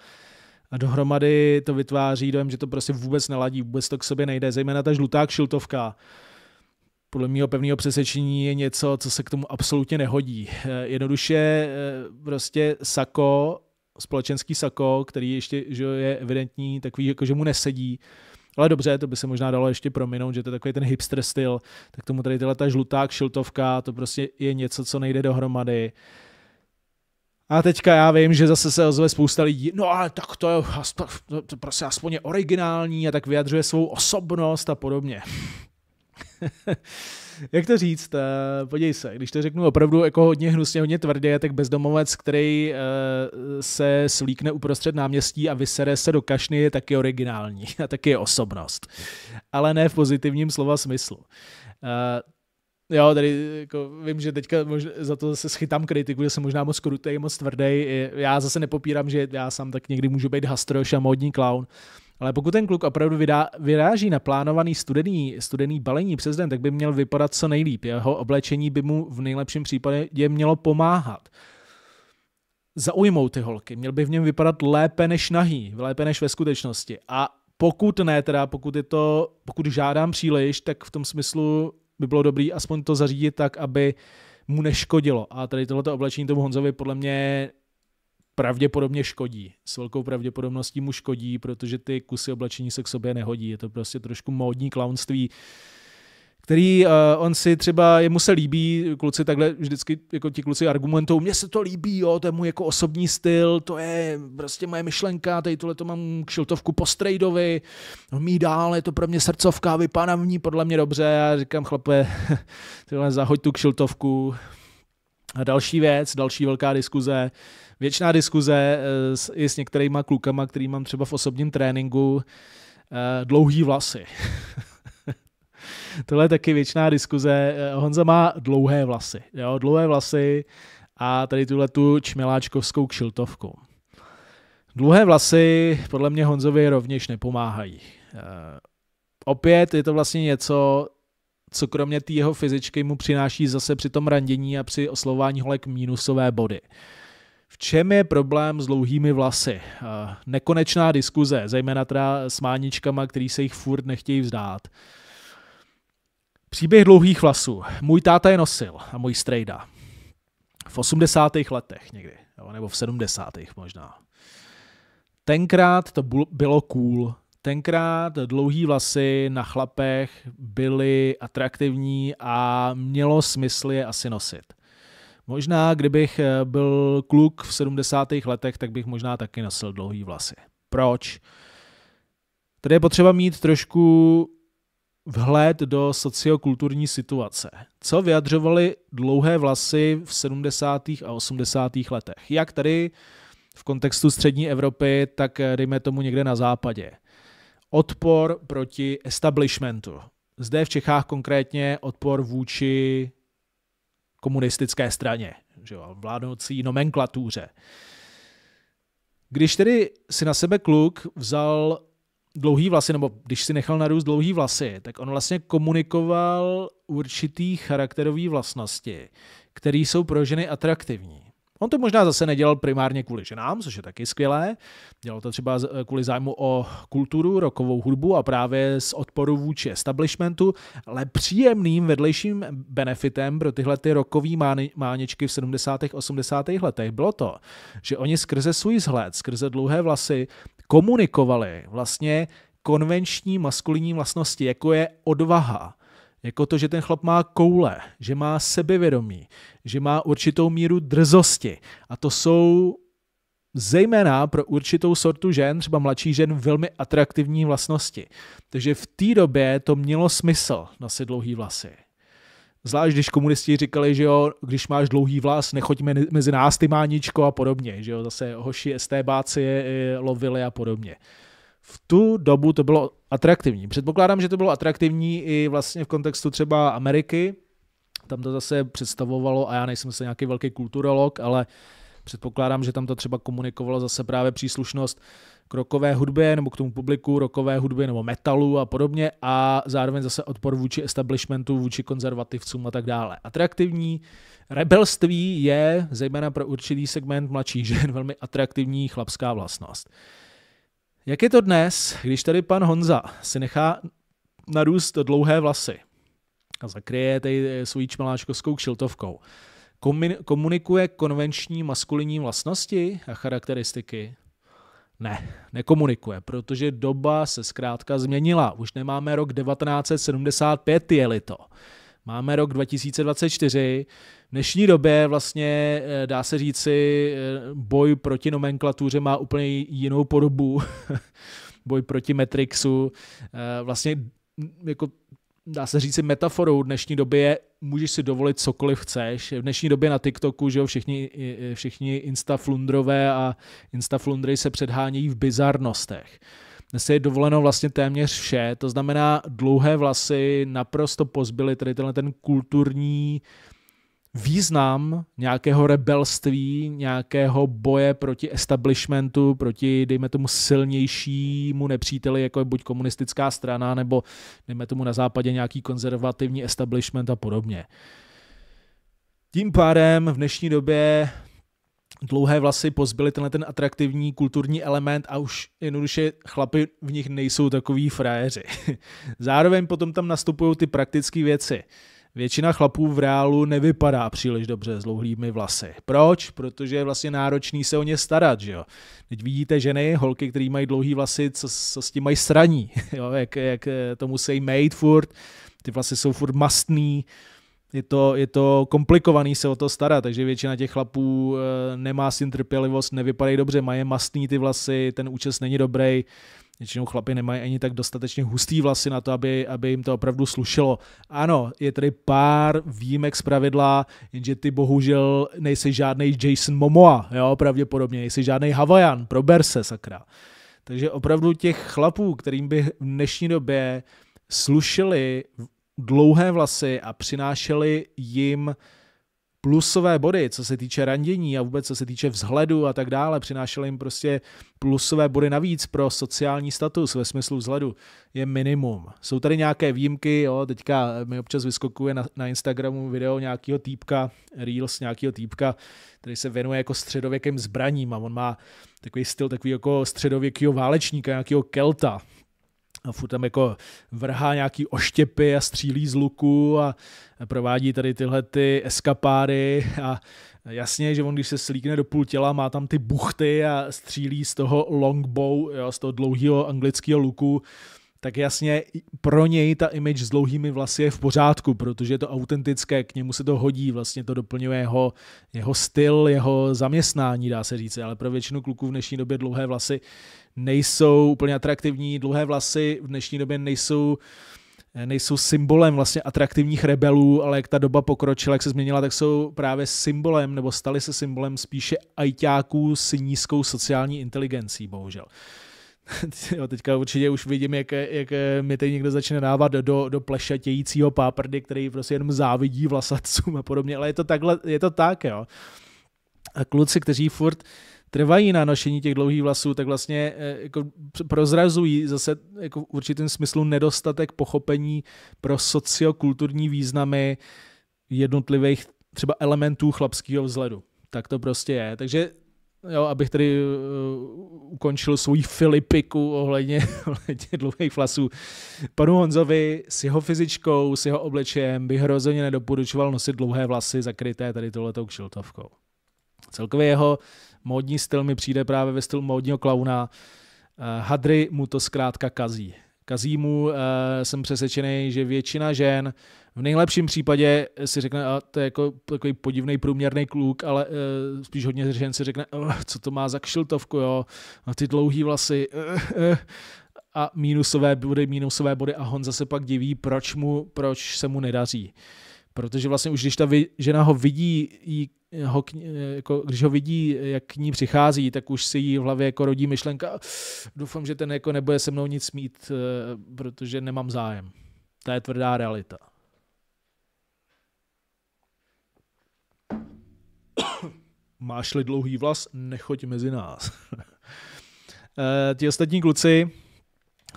Speaker 1: A dohromady to vytváří dojem, že to prostě vůbec neladí, vůbec to k sobě nejde, zejména ta žlutá kšiltovka. Podle mého pevného přesvědčení je něco, co se k tomu absolutně nehodí. Eh, jednoduše eh, prostě sako, společenský sako, který ještě že je evidentní, takový, jako že mu nesedí, ale dobře, to by se možná dalo ještě prominout, že to je takový ten hipster styl, tak tomu tady tyhle ta žlutá kšiltovka, to prostě je něco, co nejde dohromady. A teďka já vím, že zase se ozve spousta lidí, no ale tak to je, to, to prostě aspoň je originální a tak vyjadřuje svou osobnost a podobně. jak to říct, eh, podívej se, když to řeknu opravdu jako hodně hnusně, hodně tvrdě, tak bezdomovec, který eh, se slíkne uprostřed náměstí a vysere se do kašny, je taky originální a taky je osobnost. Ale ne v pozitivním slova smyslu. Eh, jo, tady jako vím, že teďka možná, za to se schytám kritiku, že jsem možná moc krutej, moc tvrdý. Já zase nepopírám, že já sám tak někdy můžu být hastroš a módní clown, ale pokud ten kluk opravdu vydá, vyráží na plánovaný studený, studený balení přes den, tak by měl vypadat co nejlíp. Jeho oblečení by mu v nejlepším případě mělo pomáhat. Zaujmou ty holky, měl by v něm vypadat lépe než nahý, lépe než ve skutečnosti. A pokud ne, teda pokud, je to, pokud žádám příliš, tak v tom smyslu by bylo dobré aspoň to zařídit tak, aby mu neškodilo. A tady tohleto oblečení tomu Honzovi podle mě pravděpodobně škodí. S velkou pravděpodobností mu škodí, protože ty kusy oblečení se k sobě nehodí. Je to prostě trošku módní klaunství, který uh, on si třeba, jemu se líbí, kluci takhle vždycky, jako ti kluci argumentou, mně se to líbí, jo, to je můj jako osobní styl, to je prostě moje myšlenka, tady tohle to mám kšiltovku po strejdovi, no, mý dál, je to pro mě srdcovka, vypadá v ní podle mě dobře, já říkám, chlape, tyhle zahoď tu kšiltovku. A další věc, další velká diskuze, uh, věčná diskuze eh, s, i s některýma klukama, který mám třeba v osobním tréninku, eh, dlouhý vlasy. Tohle je taky věčná diskuze. Eh, Honza má dlouhé vlasy. Jo? Dlouhé vlasy a tady tuhle tu čmeláčkovskou kšiltovku. Dlouhé vlasy podle mě Honzovi rovněž nepomáhají. Opět je to vlastně něco, co kromě té jeho fyzičky mu přináší zase při tom randění a při oslování holek mínusové body. Uh, v čem je problém s dlouhými vlasy? Eh, nekonečná diskuze, zejména teda s máničkama, který se jich furt nechtějí vzdát. Příběh dlouhých vlasů. Můj táta je nosil a můj strejda. V 80. letech někdy, nebo v 70. možná. Tenkrát to bylo cool. Tenkrát dlouhý vlasy na chlapech byly atraktivní a mělo smysl je asi nosit. Možná, kdybych eh, byl kluk v 70. letech, tak bych možná taky nosil dlouhý vlasy. Proč? Tady je potřeba mít trošku vhled do sociokulturní situace. Co vyjadřovaly dlouhé vlasy v 70. a 80. letech? Jak tady v kontextu střední Evropy, tak eh, dejme tomu někde na západě. Odpor proti establishmentu. Zde v Čechách konkrétně odpor vůči komunistické straně, že jo, vládnoucí nomenklatuře. Když tedy si na sebe kluk vzal dlouhý vlasy, nebo když si nechal narůst dlouhý vlasy, tak on vlastně komunikoval určitý charakterový vlastnosti, které jsou pro ženy atraktivní. On to možná zase nedělal primárně kvůli ženám, což je taky skvělé. Dělal to třeba eh, kvůli zájmu o kulturu, rokovou hudbu a právě z odporu vůči establishmentu, ale příjemným vedlejším benefitem pro tyhle ty rokový máničky v 70. a 80. letech bylo to, že oni skrze svůj vzhled, skrze dlouhé vlasy, komunikovali vlastně konvenční maskulinní vlastnosti, jako je odvaha, jako to, že ten chlap má koule, že má sebevědomí, že má určitou míru drzosti. A to jsou zejména pro určitou sortu žen, třeba mladší žen, velmi atraktivní vlastnosti. Takže v té době to mělo smysl nosit dlouhý vlasy. Zvlášť, když komunisti říkali, že jo, když máš dlouhý vlas, nechoďme mezi nás, ty máničko a podobně. Že jo, zase hoši estébáci lovili a podobně v tu dobu to bylo atraktivní. Předpokládám, že to bylo atraktivní i vlastně v kontextu třeba Ameriky. Tam to zase představovalo, a já nejsem se nějaký velký kulturolog, ale předpokládám, že tam to třeba komunikovalo zase právě příslušnost k rokové hudbě nebo k tomu publiku rokové hudby nebo metalu a podobně a zároveň zase odpor vůči establishmentu, vůči konzervativcům a tak dále. Atraktivní rebelství je zejména pro určitý segment mladších žen velmi atraktivní chlapská vlastnost. Jak je to dnes, když tady pan Honza si nechá narůst dlouhé vlasy a zakryje tady svůj čmeláčkovskou kšiltovkou? komunikuje konvenční maskulinní vlastnosti a charakteristiky? Ne, nekomunikuje, protože doba se zkrátka změnila. Už nemáme rok 1975, je-li to. Máme rok 2024. V dnešní době vlastně, eh, dá se říci, eh, boj proti nomenklatuře má úplně jinou podobu. boj proti Matrixu. Eh, vlastně jako dá se říci metaforou dnešní doby je, můžeš si dovolit cokoliv chceš. V dnešní době na TikToku, že jo, všichni, všichni instaflundrové a instaflundry se předhánějí v bizarnostech. Dnes je dovoleno vlastně téměř vše, to znamená dlouhé vlasy naprosto pozbyly tady tenhle ten kulturní význam nějakého rebelství, nějakého boje proti establishmentu, proti, dejme tomu, silnějšímu nepříteli, jako je buď komunistická strana, nebo dejme tomu na západě nějaký konzervativní establishment a podobně. Tím pádem v dnešní době dlouhé vlasy pozbyly tenhle ten atraktivní kulturní element a už jednoduše chlapy v nich nejsou takový frajeři. Zároveň potom tam nastupují ty praktické věci. Většina chlapů v reálu nevypadá příliš dobře s dlouhými vlasy. Proč? Protože je vlastně náročný se o ně starat, že jo. Teď vidíte ženy, holky, které mají dlouhý vlasy, co, co s tím mají sraní, jo, jak, jak eh, to musí made furt, ty vlasy jsou furt mastný, je to, je to komplikovaný se o to starat, takže většina těch chlapů eh, nemá s trpělivost, nevypadají dobře, mají mastný ty vlasy, ten účes není dobrý, většinou chlapy nemají ani tak dostatečně hustý vlasy na to, aby, aby jim to opravdu slušelo. Ano, je tady pár výjimek z pravidla, jenže ty bohužel nejsi žádný Jason Momoa, jo, pravděpodobně, nejsi žádný Havajan, prober se, sakra. Takže opravdu těch chlapů, kterým by v dnešní době slušili dlouhé vlasy a přinášely jim plusové body, co se týče randění a vůbec co se týče vzhledu a tak dále, přinášely jim prostě plusové body navíc pro sociální status ve smyslu vzhledu je minimum. Jsou tady nějaké výjimky, jo, teďka mi občas vyskokuje na, na Instagramu video nějakého týpka, reels nějakého týpka, který se věnuje jako středověkým zbraním a on má takový styl takový jako středověkého válečníka, nějakého kelta, a furt tam jako vrhá nějaký oštěpy a střílí z luku a provádí tady tyhle ty eskapáry a jasně, že on když se slíkne do půl těla, má tam ty buchty a střílí z toho longbow, jo, z toho dlouhého anglického luku, tak jasně pro něj ta image s dlouhými vlasy je v pořádku, protože je to autentické, k němu se to hodí, vlastně to doplňuje jeho, jeho styl, jeho zaměstnání, dá se říct, ale pro většinu kluků v dnešní době dlouhé vlasy nejsou úplně atraktivní, dlouhé vlasy v dnešní době nejsou eh, nejsou symbolem vlastně atraktivních rebelů, ale jak ta doba pokročila, jak se změnila, tak jsou právě symbolem, nebo staly se symbolem spíše ajťáků s nízkou sociální inteligencí, bohužel. Jo, teďka určitě už vidím, jak, jak mi teď někdo začne dávat do, do plešatějícího páprdy, který prostě jenom závidí vlasatcům a podobně, ale je to, takhle, je to tak, jo. A kluci, kteří furt uh, trvají na nošení těch dlouhých vlasů, tak vlastně eh, jako prozrazují zase jako v určitém smyslu nedostatek pochopení pro sociokulturní významy jednotlivých třeba elementů chlapského vzhledu. Tak to prostě je. Takže jo, abych tady uh, eh, ukončil svůj filipiku ohledně, ohledně dlouhých vlasů. Panu Honzovi s jeho fyzičkou, s jeho oblečem bych rozhodně nedoporučoval nosit dlouhé vlasy zakryté tady tohletou kšiltovkou. Celkově jeho módní styl mi přijde právě ve stylu módního klauna. Eh, Hadry mu to zkrátka kazí. Kazí mu, eh, jsem přesvědčený, že většina žen v nejlepším případě si řekne, a to je jako takový podivný průměrný kluk, ale e, spíš hodně žen si řekne, co to má za kšiltovku, jo, a ty dlouhý vlasy, e, e, a mínusové body, mínusové body a Honza se pak diví, proč, mu, proč se mu nedaří. Protože vlastně už když ta vy, žena ho vidí, jí ho jako, když ho vidí, jak k ní přichází, tak už si jí v hlavě jako rodí myšlenka, doufám, že ten jako nebude se mnou nic mít, eh, protože nemám zájem. To je tvrdá realita. Máš-li dlouhý vlas, nechoď mezi nás. Eh, ti ostatní kluci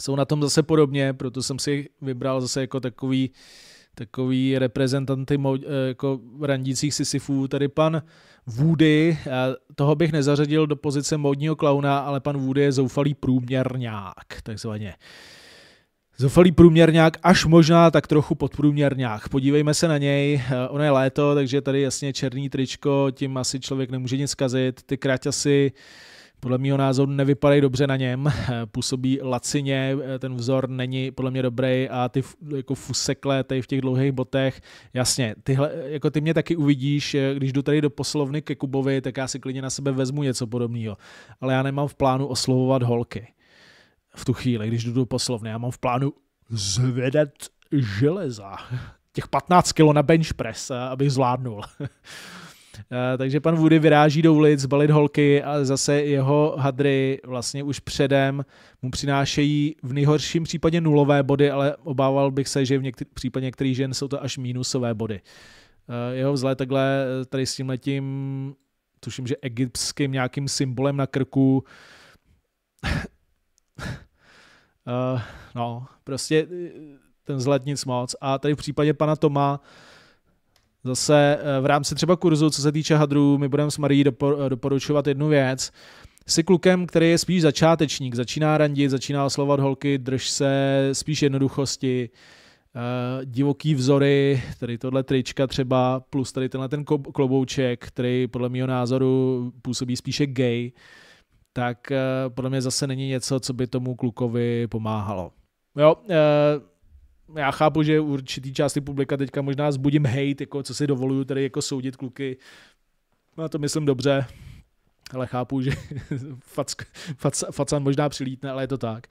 Speaker 1: jsou na tom zase podobně, proto jsem si vybral zase jako takový uh, takový reprezentanty eh, jako randících sisyfů, tady pan Woody, toho bych nezařadil do pozice módního klauna, ale pan Woody je zoufalý průměrňák, takzvaně. Zoufalý průměrňák, až možná tak trochu podprůměrňák. Podívejme se na něj, eh, ono je léto, takže tady jasně černý tričko, tím asi člověk nemůže nic kazit, ty kraťasy, podle mého názoru nevypadají dobře na něm, působí lacině, ten vzor není podle mě dobrý a ty jako fusekle tady v těch dlouhých botech, jasně, tyhle, jako ty mě taky uvidíš, eh, když jdu tady do poslovny ke Kubovi, tak já si klidně na sebe vezmu něco podobného, ale já nemám v plánu oslovovat holky v tu chvíli, když jdu do poslovny, já mám v plánu zvedat železa, těch 15 kilo na bench press, eh, abych zvládnul. Eh, takže pan Woody vyráží do ulic balit holky a zase jeho hadry vlastně už předem mu přinášejí v nejhorším případě nulové body, ale obával bych se, že v některý, případě některých žen jsou to až mínusové body. Eh, jeho vzhled takhle tady s tím letím, tuším, že egyptským nějakým symbolem na krku. Eh, no, prostě ten vzhled nic moc. A tady v případě pana Toma Zase eh, v rámci třeba kurzu, co se týče hadrů, my budeme s Marí eh, doporučovat jednu věc. Jsi klukem, který je spíš začátečník, začíná randit, začíná oslovat holky, drž se spíš jednoduchosti, eh, divoký vzory, tady tohle trička třeba, plus tady tenhle ten klobouček, který podle mého názoru působí spíše gay, tak podle mě zase není něco, co by tomu klukovi pomáhalo. Jo, já chápu, že určitý části publika teďka možná zbudím hate, jako co si dovoluju tady jako soudit kluky. No to myslím dobře, ale chápu, že fac, fac, facan možná přilítne, ale je to tak.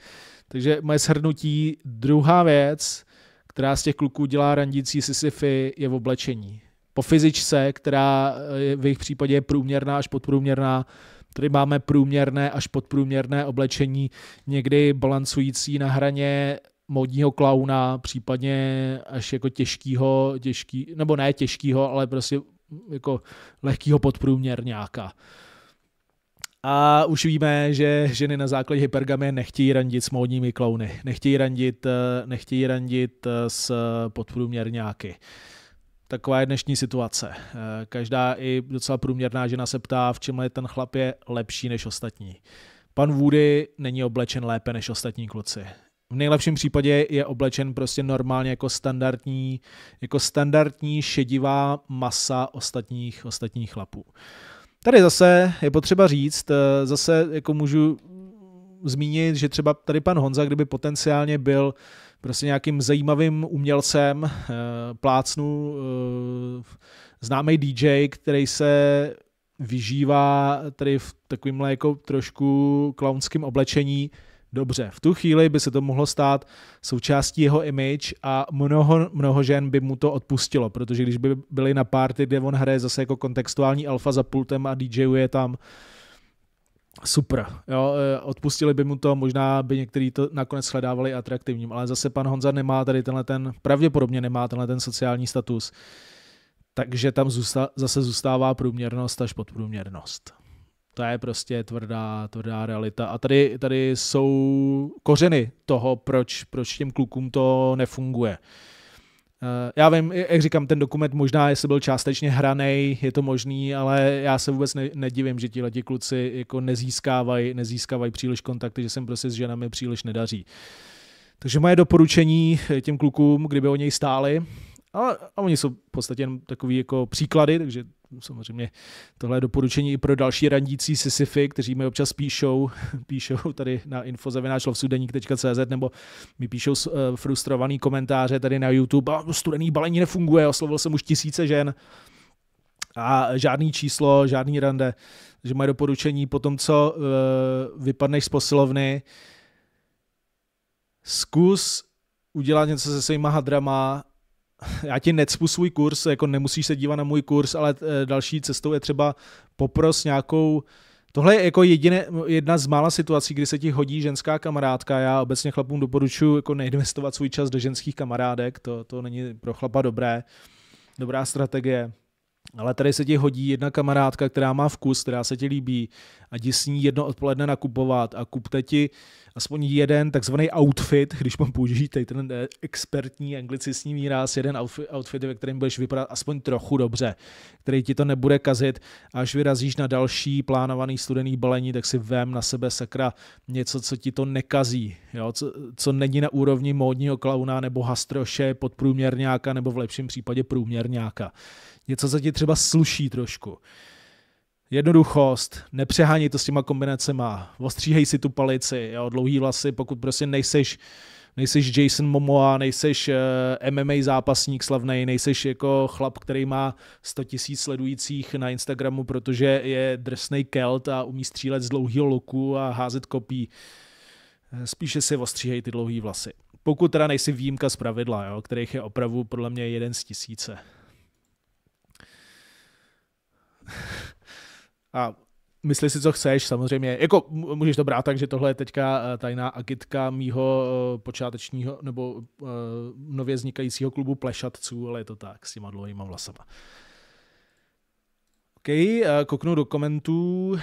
Speaker 1: Takže moje shrnutí. Druhá věc, která z těch kluků dělá randící Sisyfy, je v oblečení. Po fyzičce, která eh, v jejich případě je průměrná až podprůměrná, Tady máme průměrné až podprůměrné oblečení, někdy balancující na hraně modního klauna, případně až jako těžkýho, těžký, nebo ne těžkýho, ale prostě jako lehkýho podprůměrňáka. A už víme, že ženy na základě hypergamie nechtějí randit s módními klauny. Nechtějí randit, eh, nechtějí randit eh, s podprůměrňáky. Taková je dnešní situace. Eh, každá i docela průměrná žena se ptá, v čem je ten chlap je lepší než ostatní. Pan Woody není oblečen lépe než ostatní kluci v nejlepším případě je oblečen prostě normálně jako standardní, jako standardní šedivá masa ostatních, ostatních chlapů. Tady zase je potřeba říct, eh, zase jako můžu zmínit, že třeba tady pan Honza, kdyby potenciálně byl prostě nějakým zajímavým umělcem, eh, plácnu, eh, známý DJ, který se vyžívá tady v takovýmhle jako trošku klaunským oblečení, Dobře, v tu chvíli by se to mohlo stát součástí jeho image a mnoho, mnoho žen by mu to odpustilo, protože když by byly na party, kde on hraje zase jako kontextuální alfa za pultem a DJuje tam, super. Jo, e, odpustili by mu to, možná by některý to nakonec hledávali atraktivním, ale zase pan Honza nemá tady tenhle ten, pravděpodobně nemá tenhle ten sociální status, takže tam zůsta, zase zůstává průměrnost až podprůměrnost. To je prostě tvrdá, tvrdá realita. A tady, tady jsou kořeny toho, proč, proč těm klukům to nefunguje. Eh, já vím, jak říkám, ten dokument možná, jestli byl částečně hraný, je to možný, ale já se vůbec ne, nedivím, že ti kluci jako nezískávají nezískávaj příliš kontakty, že se prostě s ženami příliš nedaří. Takže moje doporučení těm klukům, kdyby o něj stáli, ale a oni jsou v podstatě jen takový jako příklady, takže samozřejmě tohle je doporučení i pro další randící Sisyfy, kteří mi občas píšou, píšou tady na infozavináčlovsudeník.cz nebo mi píšou eh, frustrovaný komentáře tady na YouTube, a studený balení nefunguje, oslovil jsem už tisíce žen a žádný číslo, žádný rande, že moje doporučení po tom, co eh, vypadneš z posilovny, zkus udělat něco se svýma hadrama já ti necpu svůj kurz, jako nemusíš se dívat na můj kurz, ale eh, další cestou je třeba popros nějakou Tohle je jako jediné, jedna z mála situací, kdy se ti hodí ženská kamarádka. Já obecně chlapům doporučuji jako neinvestovat svůj čas do ženských kamarádek, to, to není pro chlapa dobré, dobrá strategie. Ale tady se ti hodí jedna kamarádka, která má vkus, která se ti líbí a jdi s ní jedno odpoledne nakupovat a kupte ti aspoň jeden takzvaný outfit, když mám použít ten eh, expertní anglicistní výraz, jeden outfit, ve kterém budeš vypadat aspoň trochu dobře, který ti to nebude kazit. A až vyrazíš na další plánovaný studený balení, tak si vem na sebe sakra něco, co ti to nekazí, jo? Co, co není na úrovni módního klauna nebo hastroše, podprůměrňáka nebo v lepším případě průměrňáka něco se ti třeba sluší trošku. Jednoduchost, Nepřehání to s těma kombinacema, ostříhej si tu palici, jo, dlouhý vlasy, pokud prostě nejseš, nejseš Jason Momoa, nejseš uh, eh, MMA zápasník slavný, nejseš jako chlap, který má 100 tisíc sledujících na Instagramu, protože je drsný kelt a umí střílet z dlouhého loku a házet kopí. Eh, spíše si ostříhej ty dlouhý vlasy. Pokud teda nejsi výjimka z pravidla, jo, kterých je opravdu podle mě jeden z tisíce. A myslíš si, co chceš, samozřejmě. Jako můžeš to brát tak, že tohle je teďka eh, tajná agitka mýho eh, počátečního nebo uh, nově vznikajícího klubu plešatců, ale je to tak s těma dlouhýma vlasama. OK, koknu do komentů.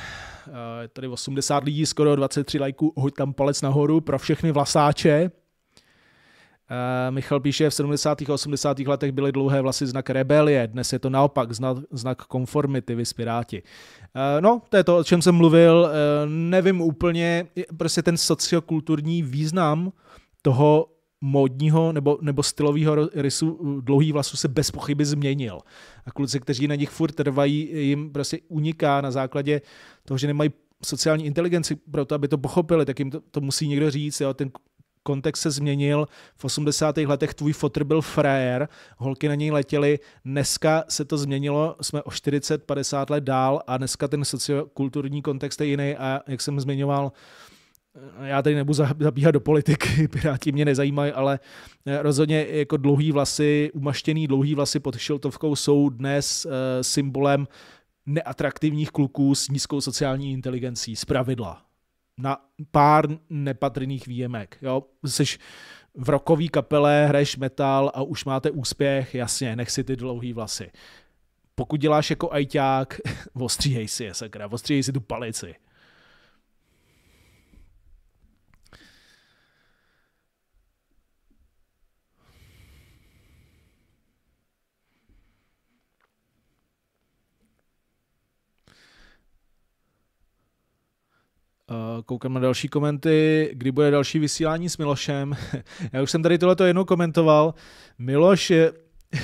Speaker 1: Je tady 80 lidí, skoro 23 lajků, hoď tam palec nahoru pro všechny vlasáče. Eh, Michal píše, v 70. a 80. letech byly dlouhé vlasy znak rebelie, dnes je to naopak znak, konformity, vy spiráti. Eh, no, to je to, o čem jsem mluvil, eh, nevím úplně, prostě ten sociokulturní význam toho modního nebo, nebo stylového rysu dlouhých vlasů se bez pochyby změnil. A kluci, kteří na nich furt trvají, jim prostě uniká na základě toho, že nemají sociální inteligenci pro to, aby to pochopili, tak jim to, to musí někdo říct. Jo? Ten kontext se změnil, v 80. letech tvůj fotr byl frajer, holky na něj letěly, dneska se to změnilo, jsme o 40-50 let dál a dneska ten sociokulturní kontext je jiný a jak jsem zmiňoval, já tady nebudu zabíhat do politiky, piráti mě nezajímají, ale eh, rozhodně jako dlouhý vlasy, umaštěný dlouhý vlasy pod šiltovkou jsou dnes eh, symbolem neatraktivních kluků s nízkou sociální inteligencí, z pravidla na pár nepatrných výjimek. Jo? Jsi v rokový kapele, hraješ metal a už máte úspěch, jasně, nech si ty dlouhý vlasy. Pokud děláš jako ajťák, ostříhej si je, sakra, ostříhej si tu palici. Eh, koukám na další komenty, kdy bude další vysílání s Milošem. Já už jsem tady tohleto jednou komentoval. Miloš je,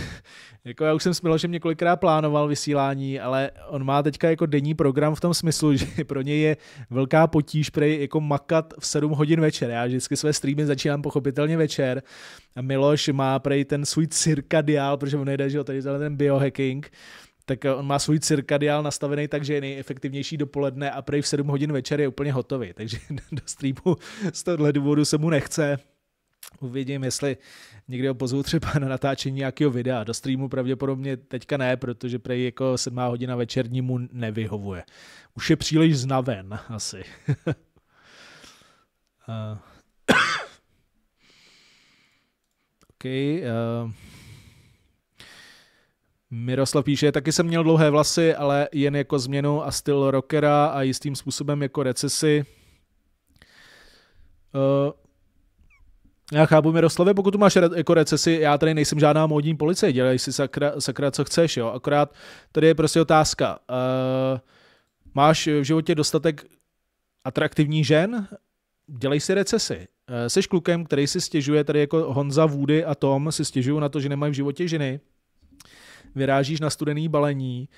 Speaker 1: jako já už jsem s Milošem několikrát plánoval vysílání, ale on má teďka jako denní program v tom smyslu, že pro něj je velká potíž prej jako makat v 7 hodin večer. Já vždycky své streamy začínám pochopitelně večer a Miloš má prej ten svůj cirkadiál, protože on nejde, že jo, tady ten biohacking, tak eh, on má svůj cirkadiál nastavený tak, že je nejefektivnější dopoledne a prej v 7 hodin večer je úplně hotový, takže do streamu z tohohle důvodu se mu nechce. Uvidím, jestli někdy ho pozvu třeba na natáčení nějakého videa. Do streamu pravděpodobně teďka ne, protože prej jako 7 hodina večerní mu nevyhovuje. Už je příliš znaven asi. uh. OK. Uh. Miroslav píše, taky jsem měl dlouhé vlasy, ale jen jako změnu a styl rockera a jistým způsobem jako recesi. Uh, eh, já chápu, Miroslavě, pokud tu máš re- jako recesi, já tady nejsem žádná módní policie, dělej si sakra, sakra co chceš, jo. Akorát tady je prostě otázka. Uh, máš v životě dostatek atraktivní žen? Dělej si recesi. Uh, eh, seš klukem, který si stěžuje, tady jako Honza, Woody a Tom si stěžují na to, že nemají v životě ženy vyrážíš na studený balení,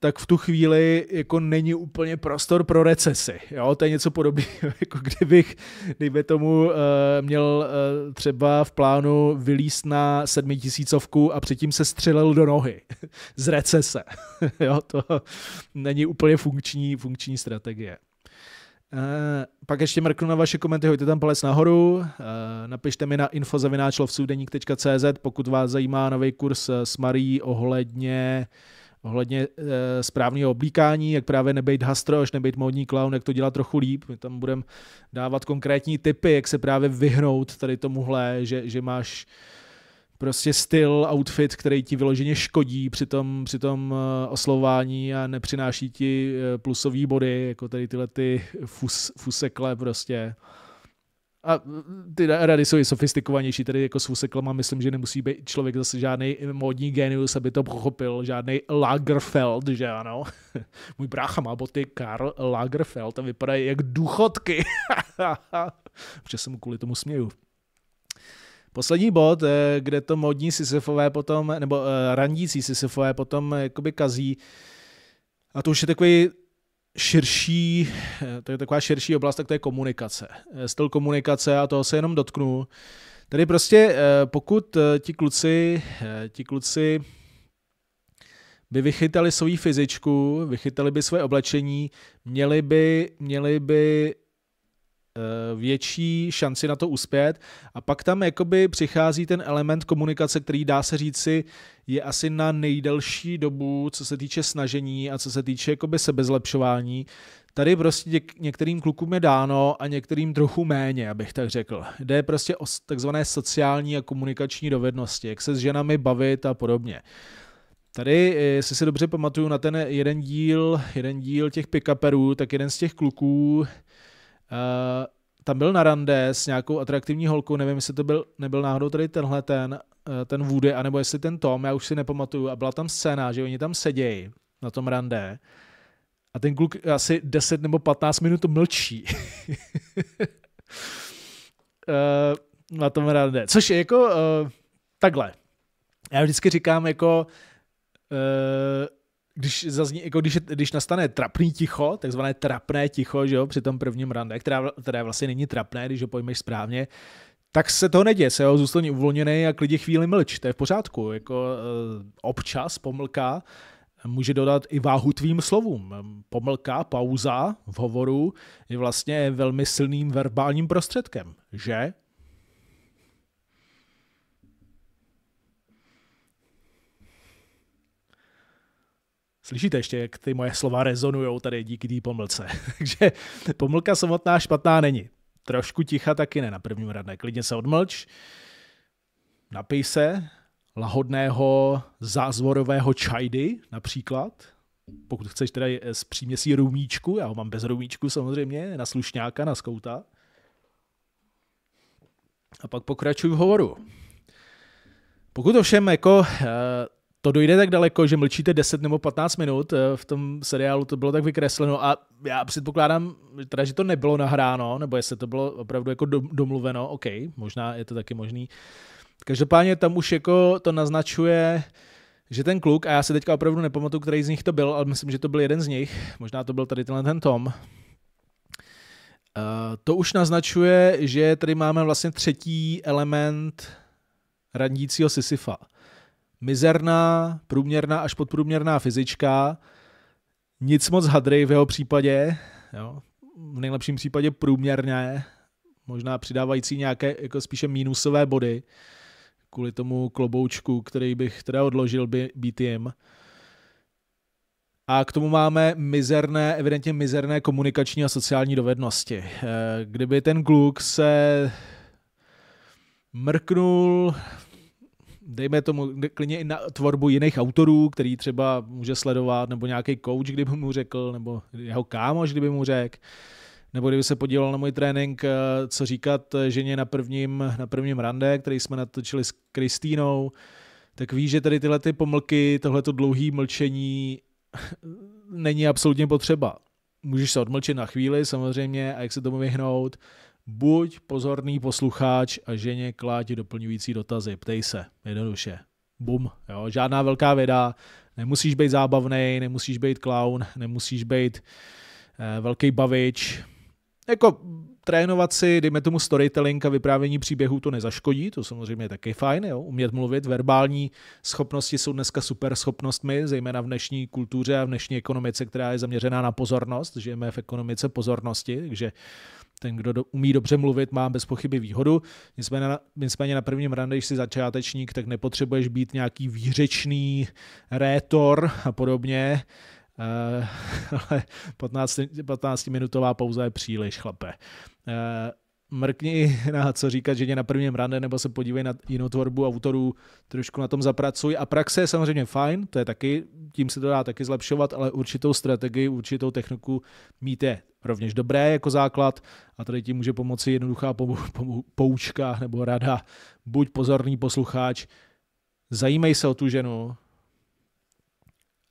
Speaker 1: tak v tu chvíli jako není úplně prostor pro recesi. Jo? To je něco podobného, jako kdybych, dejme tomu, eh, měl eh, třeba v plánu vylíst na sedmitisícovku a předtím se střelil do nohy z recese. jo? To není úplně funkční, funkční strategie. Eh, pak ještě mrknu na vaše komenty, hojte tam palec nahoru, eh, napište mi na infozavináčlovsoudeník.cz, pokud vás zajímá nový kurz eh, s Marí ohledně ohledně e, eh, správného oblíkání, jak právě nebejt hastroš, nebejt módní clown, jak to dělat trochu líp. My tam budeme dávat konkrétní tipy, jak se právě vyhnout tady tomuhle, že, že máš prostě styl, outfit, který ti vyloženě škodí při tom, při tom eh, oslování a nepřináší ti eh, plusové body, jako tady tyhle ty fus, fusekle prostě. A eh, ty rady jsou i sofistikovanější, tady jako s fuseklama myslím, že nemusí být člověk zase žádný módní genius, aby to pochopil, žádný Lagerfeld, že ano. Můj brácha má boty Karl Lagerfeld a vypadají jak důchodky. Protože se mu kvůli tomu směju. Poslední bod, eh, kde to modní Sisyfové potom, nebo eh, randící Sisyfové potom eh, jakoby kazí, a to už je takový širší, to je taková širší oblast, tak to je komunikace. Styl komunikace a toho se jenom dotknu. Tady prostě pokud ti kluci, ti kluci by vychytali svoji fyzičku, vychytali by svoje oblečení, měli by, měli by Eh, větší šanci na to uspět. A pak tam jakoby přichází ten element komunikace, který dá se říci, je asi na nejdelší dobu, co se týče snažení a co se týče jakoby sebezlepšování. Tady prostě některým klukům je dáno a některým trochu méně, abych tak řekl. Jde prostě o takzvané sociální a komunikační dovednosti, jak se s ženami bavit a podobně. Tady, eh, jestli si dobře pamatuju na ten jeden díl, jeden díl těch pikaperů, tak jeden z těch kluků Eh, tam byl na rande s nějakou atraktivní holkou, nevím, jestli to byl, nebyl náhodou tady tenhle ten, eh, ten Woody, anebo jestli ten Tom, já už si nepamatuju, a byla tam scéna, že oni tam sedějí na tom rande a ten kluk asi 10 nebo 15 minut mlčí. Eh, na tom rande. Což je jako takhle. Já vždycky říkám jako když, zazní, jako když, když nastane trapný ticho, takzvané trapné ticho, že jo, při tom prvním rande, která, která vlastně není trapné, když ho pojmeš správně, tak se toho neděje, se ho zůstane uvolněný a klidně chvíli mlč, to je v pořádku. Jako eh, občas pomlka může dodat i váhu tvým slovům. Pomlka, pauza v hovoru je vlastně velmi silným verbálním prostředkem, že? Slyšíte ještě, jak ty moje slova rezonují tady díky té pomlce. Takže pomlka samotná špatná není. Trošku ticha taky ne na prvním radné. Klidně se odmlč, napij se lahodného zázvorového čajdy například, pokud chceš teda z příměsí rumíčku, já ho mám bez rumíčku samozřejmě, na slušňáka, na skouta. A pak pokračuji v hovoru. Pokud ovšem jako eh, to dojde tak daleko, že mlčíte 10 nebo 15 minut, eh, v tom seriálu to bylo tak vykresleno a já předpokládám, teda, že to nebylo nahráno, nebo jestli to bylo opravdu jako domluveno, OK, možná je to taky možný. Každopádně tam už jako to naznačuje, že ten kluk, a já se teďka opravdu nepamatuju, který z nich to byl, ale myslím, že to byl jeden z nich, možná to byl tady tenhle ten Tom, eh, to už naznačuje, že tady máme vlastně třetí element randícího Sisyfa mizerná, průměrná až podprůměrná fyzička, nic moc hadry v jeho případě, jo, v nejlepším případě průměrné, možná přidávající nějaké jako spíše mínusové body kvůli tomu kloboučku, který bych teda odložil by, být jim. A k tomu máme mizerné, evidentně mizerné komunikační a sociální dovednosti. Eh, kdyby ten kluk se mrknul dejme tomu klidně i na tvorbu jiných autorů, který třeba může sledovat, nebo nějaký coach, kdyby mu řekl, nebo jeho kámoš, kdyby mu řekl, nebo kdyby se podíval na můj trénink, eh, co říkat eh, ženě na prvním, na prvním rande, který jsme natočili s Kristínou, tak ví, že tady tyhle ty pomlky, tohleto dlouhé mlčení eh, není absolutně potřeba. Můžeš se odmlčit na chvíli samozřejmě a jak se tomu vyhnout, Buď pozorný poslucháč a ženě kláď doplňující dotazy. Ptej se, jednoduše. Bum, jo, žádná velká věda, nemusíš být zábavný, nemusíš být clown, nemusíš být eh, velký bavič. Jako trénovat si, dejme tomu storytelling a vyprávění příběhů to nezaškodí, to samozřejmě je taky fajn, jo? umět mluvit, verbální schopnosti jsou dneska super schopnostmi, zejména v dnešní kultuře a v dnešní ekonomice, která je zaměřená na pozornost, žijeme v ekonomice pozornosti, takže ten, kdo do, umí dobře mluvit, má bez pochyby výhodu. Nicméně na, nicméně na prvním rande, když jsi začátečník, tak nepotřebuješ být nějaký výřečný rétor a podobně. Eh, ale 15, 15-minutová pauza je příliš, chlape. Eh, mrkni na co říkat je na prvním rande, nebo se podívej na jinou tvorbu autorů, trošku na tom zapracuj. A praxe je samozřejmě fajn, to je taky, tím se to dá taky zlepšovat, ale určitou strategii, určitou techniku mít je rovněž dobré jako základ a tady ti může pomoci jednoduchá poučka nebo rada. Buď pozorný posluchač, zajímej se o tu ženu,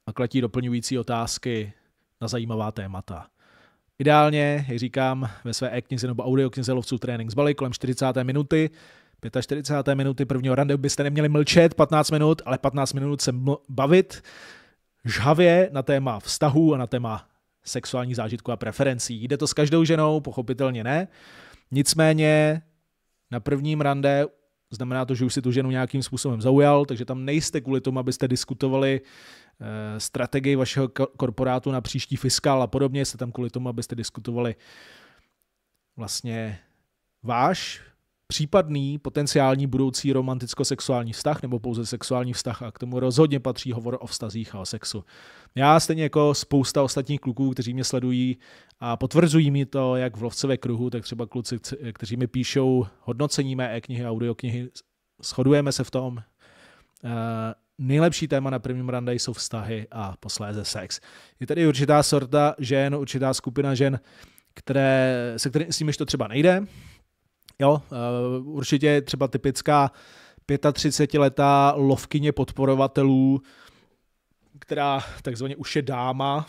Speaker 1: a kletí doplňující otázky na zajímavá témata. Ideálně, jak říkám, ve své e-knize nebo audioknize lovců trénink zbali kolem 40. minuty, 45. minuty prvního rande. byste neměli mlčet 15 minut, ale 15 minut se bavit žhavě na téma vztahů a na téma sexuální zážitku a preferencí. Jde to s každou ženou? Pochopitelně ne. Nicméně na prvním rande znamená to, že už si tu ženu nějakým způsobem zaujal, takže tam nejste kvůli tomu, abyste diskutovali Eh, strategii vašeho korporátu na příští fiskál a podobně, jste tam kvůli tomu, abyste diskutovali vlastně váš případný potenciální budoucí romanticko-sexuální vztah nebo pouze sexuální vztah a k tomu rozhodně patří hovor o vztazích a o sexu. Já stejně jako spousta ostatních kluků, kteří mě sledují a potvrzují mi to jak v lovcové kruhu, tak třeba kluci, kteří mi píšou hodnocení mé e-knihy, audioknihy, shodujeme se v tom, eh, nejlepší téma na prvním rande jsou vztahy a posléze sex. Je tady určitá sorta žen, určitá skupina žen, které, se kterým s nimiž to třeba nejde. Jo, eh, určitě třeba typická 35-letá lovkyně podporovatelů, která takzvaně už je dáma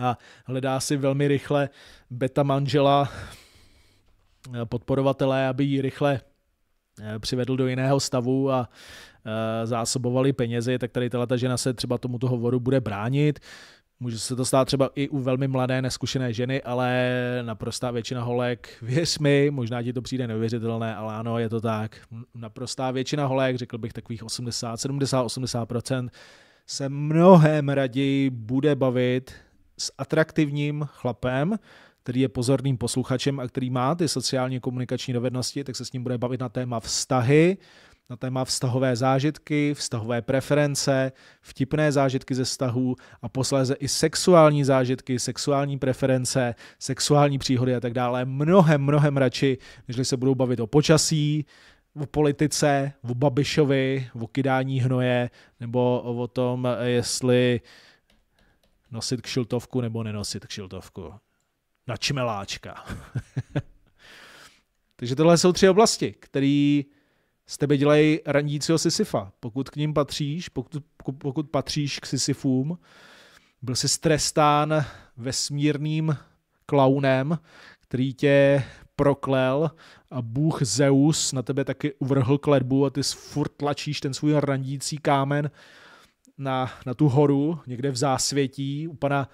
Speaker 1: a hledá si velmi rychle beta manžela eh, podporovatelé, aby ji rychle Eh, přivedl do jiného stavu a eh, zásobovali penězi, tak tady ta žena se třeba tomuto hovoru bude bránit. Může se to stát třeba i u velmi mladé, neskušené ženy, ale naprostá většina holek, věř mi, možná ti to přijde neuvěřitelné, ale ano, je to tak. Naprostá většina holek, řekl bych takových 80, 70, 80%, se mnohem raději bude bavit s atraktivním chlapem, který je pozorným posluchačem a který má ty sociálně komunikační dovednosti, tak se s ním bude bavit na téma vztahy, na téma vztahové zážitky, vztahové preference, vtipné zážitky ze vztahů a posléze i sexuální zážitky, sexuální preference, sexuální příhody a tak dále. Mnohem, mnohem radši, než se budou bavit o počasí, o politice, o Babišovi, o kydání hnoje nebo o tom, jestli nosit kšiltovku nebo nenosit kšiltovku na čmeláčka. Takže tohle jsou tři oblasti, které z tebe dělají randícího Sisyfa. Pokud k ním patříš, pokud, pokud patříš k Sisyfům, byl jsi strestán vesmírným klaunem, který tě proklel a bůh Zeus na tebe taky uvrhl kledbu a ty furt tlačíš ten svůj randící kámen na, na tu horu, někde v zásvětí u pana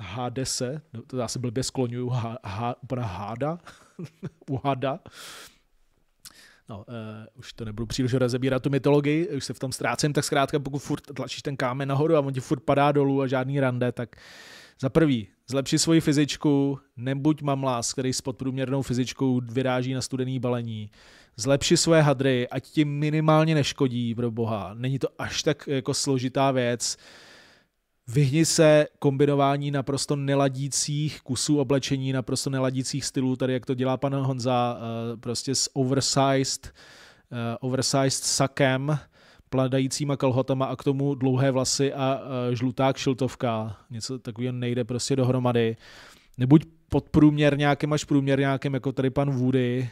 Speaker 1: Hadese, to já se blbě skloňuju, H, H, Háda, u Hada. No, uh, už to nebudu příliš rozebírat tu mytologii, už se v tom ztrácím, tak zkrátka pokud furt tlačíš ten kámen nahoru a on ti furt padá dolů a žádný rande, tak za prvý, zlepši svoji fyzičku, nebuď mamlás, který s podprůměrnou fyzičkou vyráží na studený balení. Zlepši svoje hadry, ať ti minimálně neškodí, pro boha. Není to až tak jako složitá věc Vyhni se kombinování naprosto neladících kusů oblečení, naprosto neladících stylů, tady jak to dělá pan Honza, eh, prostě s oversized, eh, oversized sakem, pladajícíma kalhotama a k tomu dlouhé vlasy a eh, žlutá kšiltovka. Něco takového nejde prostě dohromady. Nebuď nějakým, až průměr nějakým, jako tady pan Woody,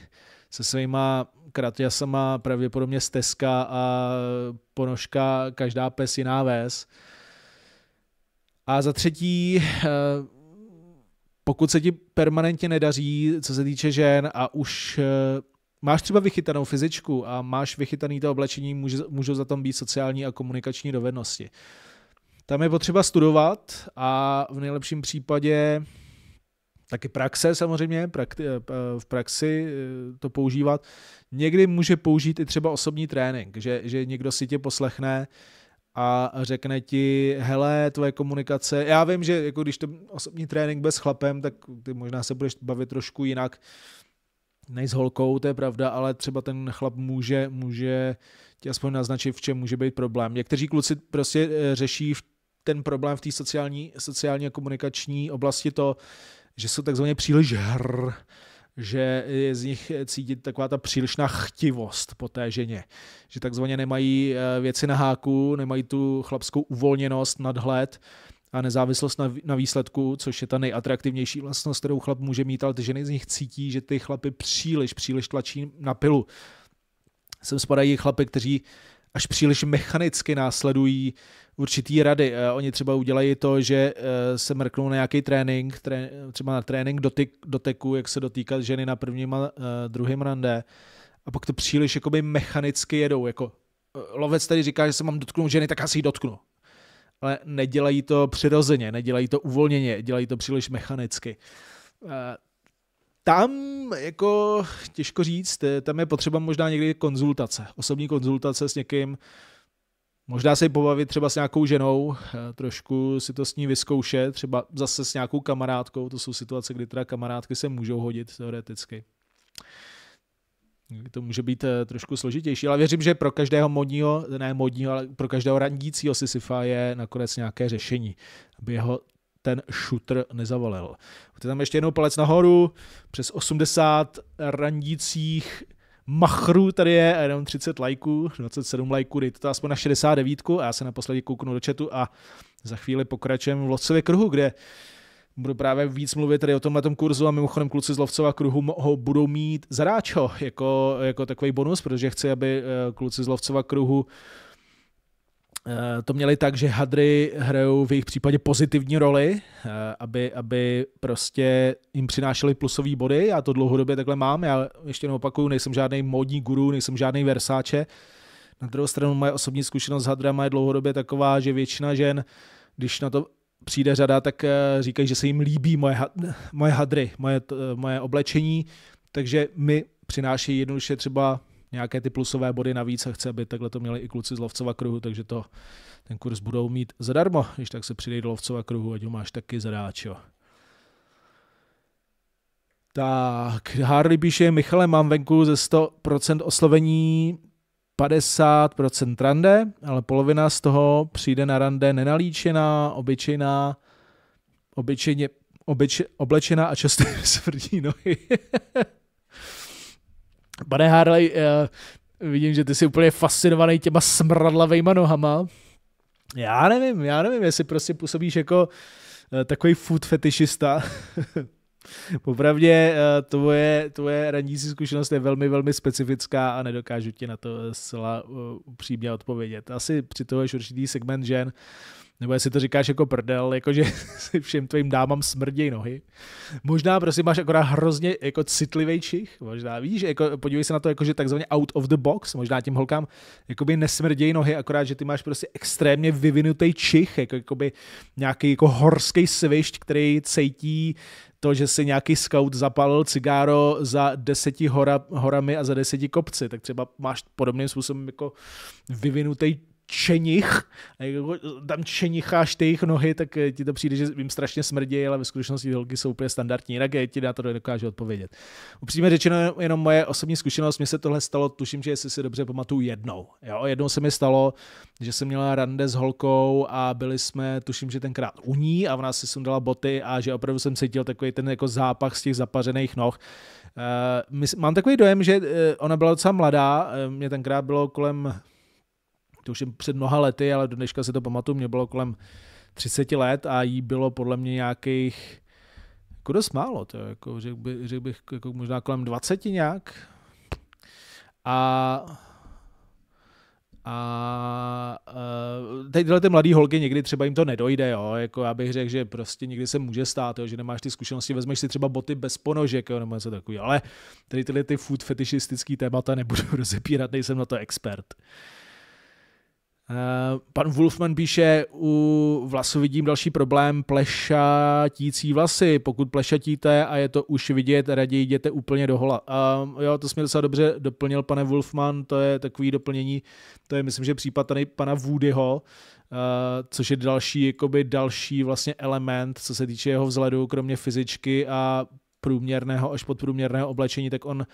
Speaker 1: se svýma kraťasama, pravděpodobně stezka a ponožka, každá pes jiná ves. A za třetí, eh, pokud se ti permanentně nedaří, co se týče žen a už eh, máš třeba vychytanou fyzičku a máš vychytaný to oblečení, může, můžou za tom být sociální a komunikační dovednosti. Tam je potřeba studovat a v nejlepším případě taky praxe samozřejmě, eh, v praxi to používat. Někdy může použít i třeba osobní trénink, že, že někdo si tě poslechne, a řekne ti, hele, tvoje komunikace, já vím, že jako když to osobní trénink bez chlapem, tak ty možná se budeš bavit trošku jinak, než s holkou, to je pravda, ale třeba ten chlap může, může ti aspoň naznačit, v čem může být problém. Někteří kluci prostě eh, řeší ten problém v té sociální, sociálně komunikační oblasti to, že jsou takzvaně příliš hr, že je z nich cítit taková ta přílišná chtivost po té ženě. Že takzvaně nemají eh, věci na háku, nemají tu chlapskou uvolněnost, nadhled a nezávislost na, výsledku, což je ta nejatraktivnější vlastnost, kterou chlap může mít, ale ty ženy z nich cítí, že ty chlapy příliš, příliš tlačí na pilu. Sem spadají chlapy, kteří až příliš mechanicky následují určitý rady. Eh, oni třeba udělají to, že eh, se mrknou na nějaký trénink, třeba na trénink dotyk, doteku, jak se dotýkat ženy na prvním a eh, druhém rande. A pak to příliš jakoby mechanicky jedou. Jako, lovec tady říká, že se mám dotknout ženy, tak asi ji dotknu. Ale nedělají to přirozeně, nedělají to uvolněně, dělají to příliš mechanicky. Tam jako těžko říct, eh, tam je potřeba možná někdy konzultace, osobní konzultace s někým, Možná se pobavit třeba s nějakou ženou, eh, trošku si to s ní vyzkoušet, třeba zase s nějakou kamarádkou, to jsou situace, kdy teda kamarádky se můžou hodit teoreticky. To může být eh, trošku složitější, ale věřím, že pro každého modního, ne modního, ale pro každého randícího Sisyfa je nakonec nějaké řešení, aby jeho ten shooter nezavalil. Pojďte tam ještě jednou palec nahoru, přes 80 randících machru tady je a jenom 30 lajků, 27 lajků, dejte to aspoň na 69 a já se naposledy kouknu do chatu a za chvíli pokračujeme v Lovcově kruhu, kde budu právě víc mluvit tady o tomhle kurzu a mimochodem kluci z Lovcova kruhu ho budou mít zaráčo jako, jako takový bonus, protože chci, aby eh, kluci z Lovcova kruhu Eh, to měli tak, že hadry hrajou v jejich případě pozitivní roli, eh, aby, aby prostě jim přinášely plusové body. Já to dlouhodobě takhle mám. Já ještě jenom opakuju, nejsem žádný módní guru, nejsem žádný versáče. Na druhou stranu moje osobní zkušenost s hadrama je dlouhodobě taková, že většina žen, když na to přijde řada, tak eh, říkají, že se jim líbí moje, moje hadry, moje, moje oblečení, takže mi přináší jednoduše třeba nějaké ty plusové body navíc a chce, aby takhle to měli i kluci z Lovcova kruhu, takže to, ten kurz budou mít zadarmo, když tak se přidej do Lovcova kruhu, ať ho máš taky zadáč, jo. Tak, Harley píše, Michale, mám venku ze 100% oslovení 50% rande, ale polovina z toho přijde na rande nenalíčená, obyčejná, obyčejně, obyč, oblečená a často svrdí nohy. Pane Harley, uh, vidím, že ty jsi úplně fascinovaný těma smradlavejma nohama. Já nevím, já nevím, jestli prostě působíš jako uh, eh, takový food fetishista. Popravdě eh, tvoje, tvoje rannící zkušenost je velmi, velmi specifická a nedokážu ti na to zcela upřímně odpovědět. Asi přitahuješ určitý segment žen, uh, nebo jestli to říkáš jako prdel, jakože všem tvým dámám smrdějí nohy. Možná prostě máš akorát hrozně jako citlivý čich, možná víš, jako, podívej se na to jakože takzvaně out of the box, možná tím holkám jakoby nesmrděj nohy, akorát, že ty máš prostě extrémně vyvinutý čich, jako, jakoby nějaký jako horský svišť, který cítí to, že si nějaký scout zapálil cigáro za deseti hora, horami a za deseti kopci, tak třeba máš podobným způsobem jako vyvinutý čenich, jako, eh, tam čenicháš ty jejich nohy, tak eh, ti to přijde, že jim strašně smrdí, ale ve skutečnosti holky jsou úplně standardní, jinak je, eh, ti na to dokáže odpovědět. Upřímně řečeno, jenom moje osobní zkušenost, mně se tohle stalo, tuším, že jestli si dobře pamatuju, jednou. Jo? Jednou se mi stalo, že jsem měla rande s holkou a byli jsme, tuším, že tenkrát u ní a ona si sundala boty a že opravdu jsem cítil takový ten jako zápach z těch zapařených noh. Uh, mám takový dojem, že ona byla docela mladá, mě tenkrát bylo kolem to už je před mnoha lety, ale do dneška si to pamatuju, mě bylo kolem 30 let a jí bylo podle mě nějakých jako dost málo, to jako, řekl, by, řek bych jako možná kolem 20 nějak. A a e, teď tyhle ty mladý holky někdy třeba jim to nedojde, jo? Jako já bych řekl, že prostě někdy se může stát, jo? že nemáš ty zkušenosti, vezmeš si třeba boty bez ponožek jo? nebo něco takový, ale tady tyhle ty food fetishistický témata nebudu rozepírat, nejsem na to expert. Uh, Eh, pan Wolfman píše, u vlasu vidím další problém, plešatící vlasy. Pokud plešatíte a je to už vidět, raději jděte úplně do hola. Uh, jo, to jsme docela dobře doplnil, pane Wolfman, to je takový doplnění, to je myslím, že případ tady pana Woodyho, uh, což je další, jakoby další vlastně element, co se týče jeho vzhledu, kromě fyzičky a průměrného až podprůměrného oblečení, tak on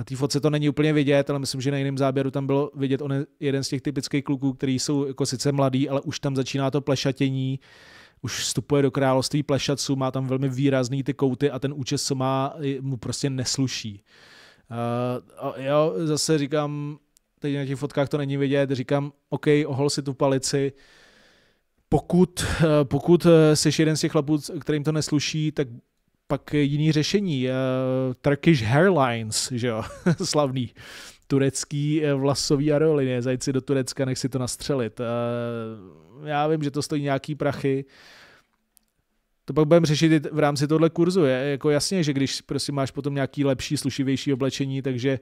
Speaker 1: na té fotce to není úplně vidět, ale myslím, že na jiném záběru tam bylo vidět on jeden z těch typických kluků, který jsou jako sice mladý, ale už tam začíná to plešatění, už vstupuje do království plešaců, má tam velmi výrazný ty kouty a ten účes, co má, mu prostě nesluší. Uh, a já zase říkám, teď na těch fotkách to není vidět, říkám, OK, ohol si tu palici, pokud, eh, pokud jsi eh, jeden z těch chlapů, kterým to nesluší, tak pak jiný řešení. Eh, Turkish Airlines, že jo, slavný turecký eh, vlasový aerolinie, zajít si do Turecka, nech si to nastřelit. Eh, já vím, že to stojí nějaký prachy, to pak budeme řešit v rámci tohle kurzu. Je jako jasně, že když prostě máš potom nějaký lepší, slušivější oblečení, takže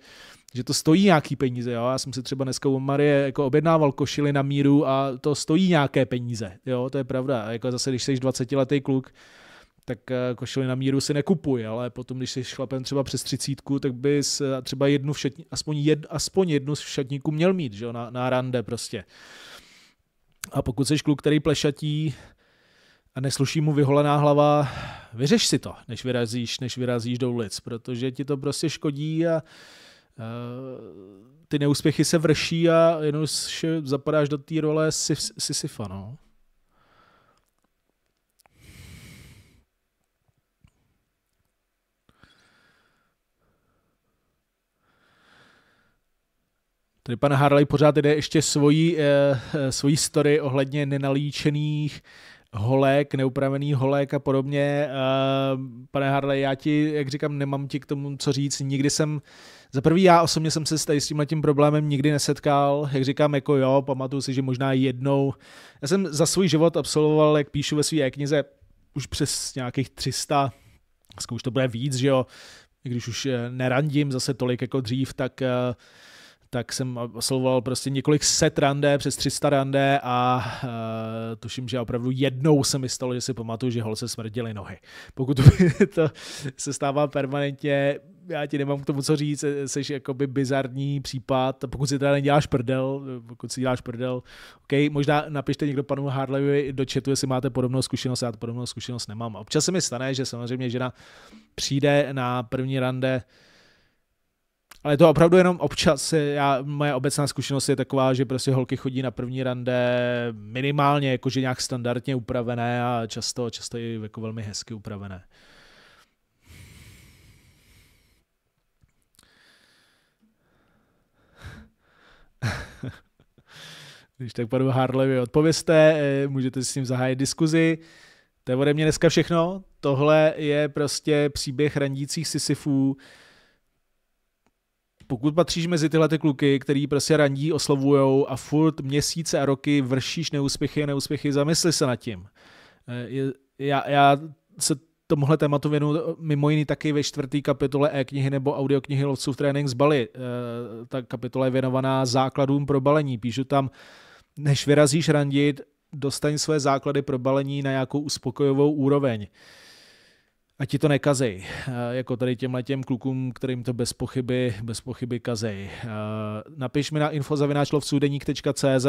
Speaker 1: že to stojí nějaký peníze. Jo? Já jsem si třeba dneska u Marie jako objednával košily na míru a to stojí nějaké peníze. Jo? To je pravda. Jako zase, když jsi 20 letý kluk, tak eh, košili na míru si nekupuj, ale potom, když jsi šlapem třeba přes třicítku, tak bys eh, třeba jednu v šatní, aspoň, jed, aspoň jednu z šatníku měl mít, že jo, na, na rande prostě. A pokud jsi kluk, který plešatí a nesluší mu vyholená hlava, vyřeš si to, než vyrazíš, než vyrazíš do ulic, protože ti to prostě škodí a uh, ty neúspěchy se vrší a jenom zapadáš do té role Sisyfa, no. Tady pan Harley pořád jde ještě svoji, eh, eh, svoji story ohledně nenalíčených holek, neupravený holek a podobně. Eh, pane Harley, já ti, jak říkám, nemám ti k tomu co říct. Nikdy jsem, za prvý já osobně jsem se tady s tímhle tím problémem nikdy nesetkal. Jak říkám, jako jo, pamatuju si, že možná jednou. Já jsem za svůj život absolvoval, jak píšu ve své knize, už přes nějakých 300, zkouš to bude víc, že jo, když už eh, nerandím zase tolik jako dřív, tak uh, tak jsem absolvoval prostě několik set rande, přes 300 rande a uh, tuším, že opravdu jednou se mi stalo, že si pamatuju, že holce smrdily nohy. Pokud to se stává permanentně, já ti nemám k tomu co říct, jsi eh, jakoby bizarní případ, pokud si teda neděláš prdel, eh, pokud si děláš prdel, OK, možná napište někdo panu Harlevi do chatu, jestli máte podobnou zkušenost, já podobnou zkušenost nemám. Občas se mi stane, že samozřejmě žena přijde na první rande, uh, ale to opravdu jenom občas. Já, moje obecná zkušenost je taková, že prostě holky chodí na první rande minimálně, jakože nějak standardně upravené a často, často i jako velmi hezky upravené. Když tak panu Harlevi odpověste, eh, můžete s ním zahájit diskuzi. To je ode mě dneska všechno. Tohle je prostě příběh randících sisyfů pokud patříš mezi tyhle ty kluky, který prostě randí, oslovujou a furt měsíce a roky vršíš neúspěchy a neúspěchy, zamysli se nad tím. Eh, já, já se tomuhle tématu věnu mimo jiný taky ve čtvrtý kapitole e-knihy nebo audioknihy lovců v trénink z Bali. Eh, ta kapitola je věnovaná základům pro balení. Píšu tam, než vyrazíš randit, dostaň své základy pro balení na nějakou uspokojivou úroveň a ti to nekazej, eh, jako tady těmhle těm klukům, kterým to bez pochyby, bez pochyby kazej. Eh, napiš mi na infozavináčlovcůdeník.cz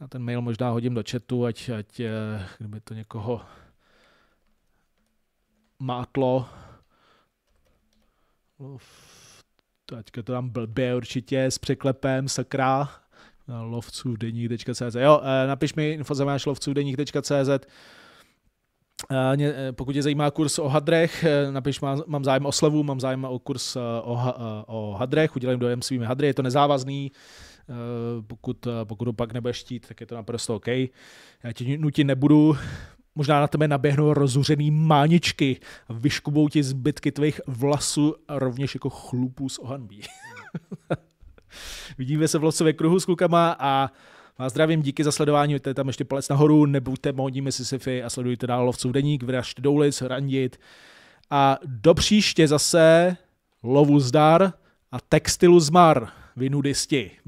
Speaker 1: a ten mail možná hodím do chatu, ať, ať eh, kdyby to někoho mátlo. Teďka to tam blbě určitě s překlepem, sakra lovcůvdeník.cz Jo, napiš mi infozavináčlovcůdeník.cz Eh, pokud tě zajímá kurz o hadrech, eh, napiš, mám, mám zájem o slevu, mám zájem o kurz eh, o, o hadrech, udělám dojem svými hadry, je to nezávazný, pokud, pokud ho pak nebudeš štít, tak je to naprosto OK. Já ti nutit nebudu, možná na tebe naběhnou rozuřený máničky a vyškubou ti zbytky tvých vlasů a rovněž jako chlupů z ohanbí. Vidíme se v losové kruhu s klukama a Vás zdravím, díky za sledování, hoďte tam ještě palec nahoru, nebuďte módní Mississippi a sledujte dál lovců deník, vyražte do ulic, randit. A do příště zase lovu zdar a textilu zmar, vy nudisti.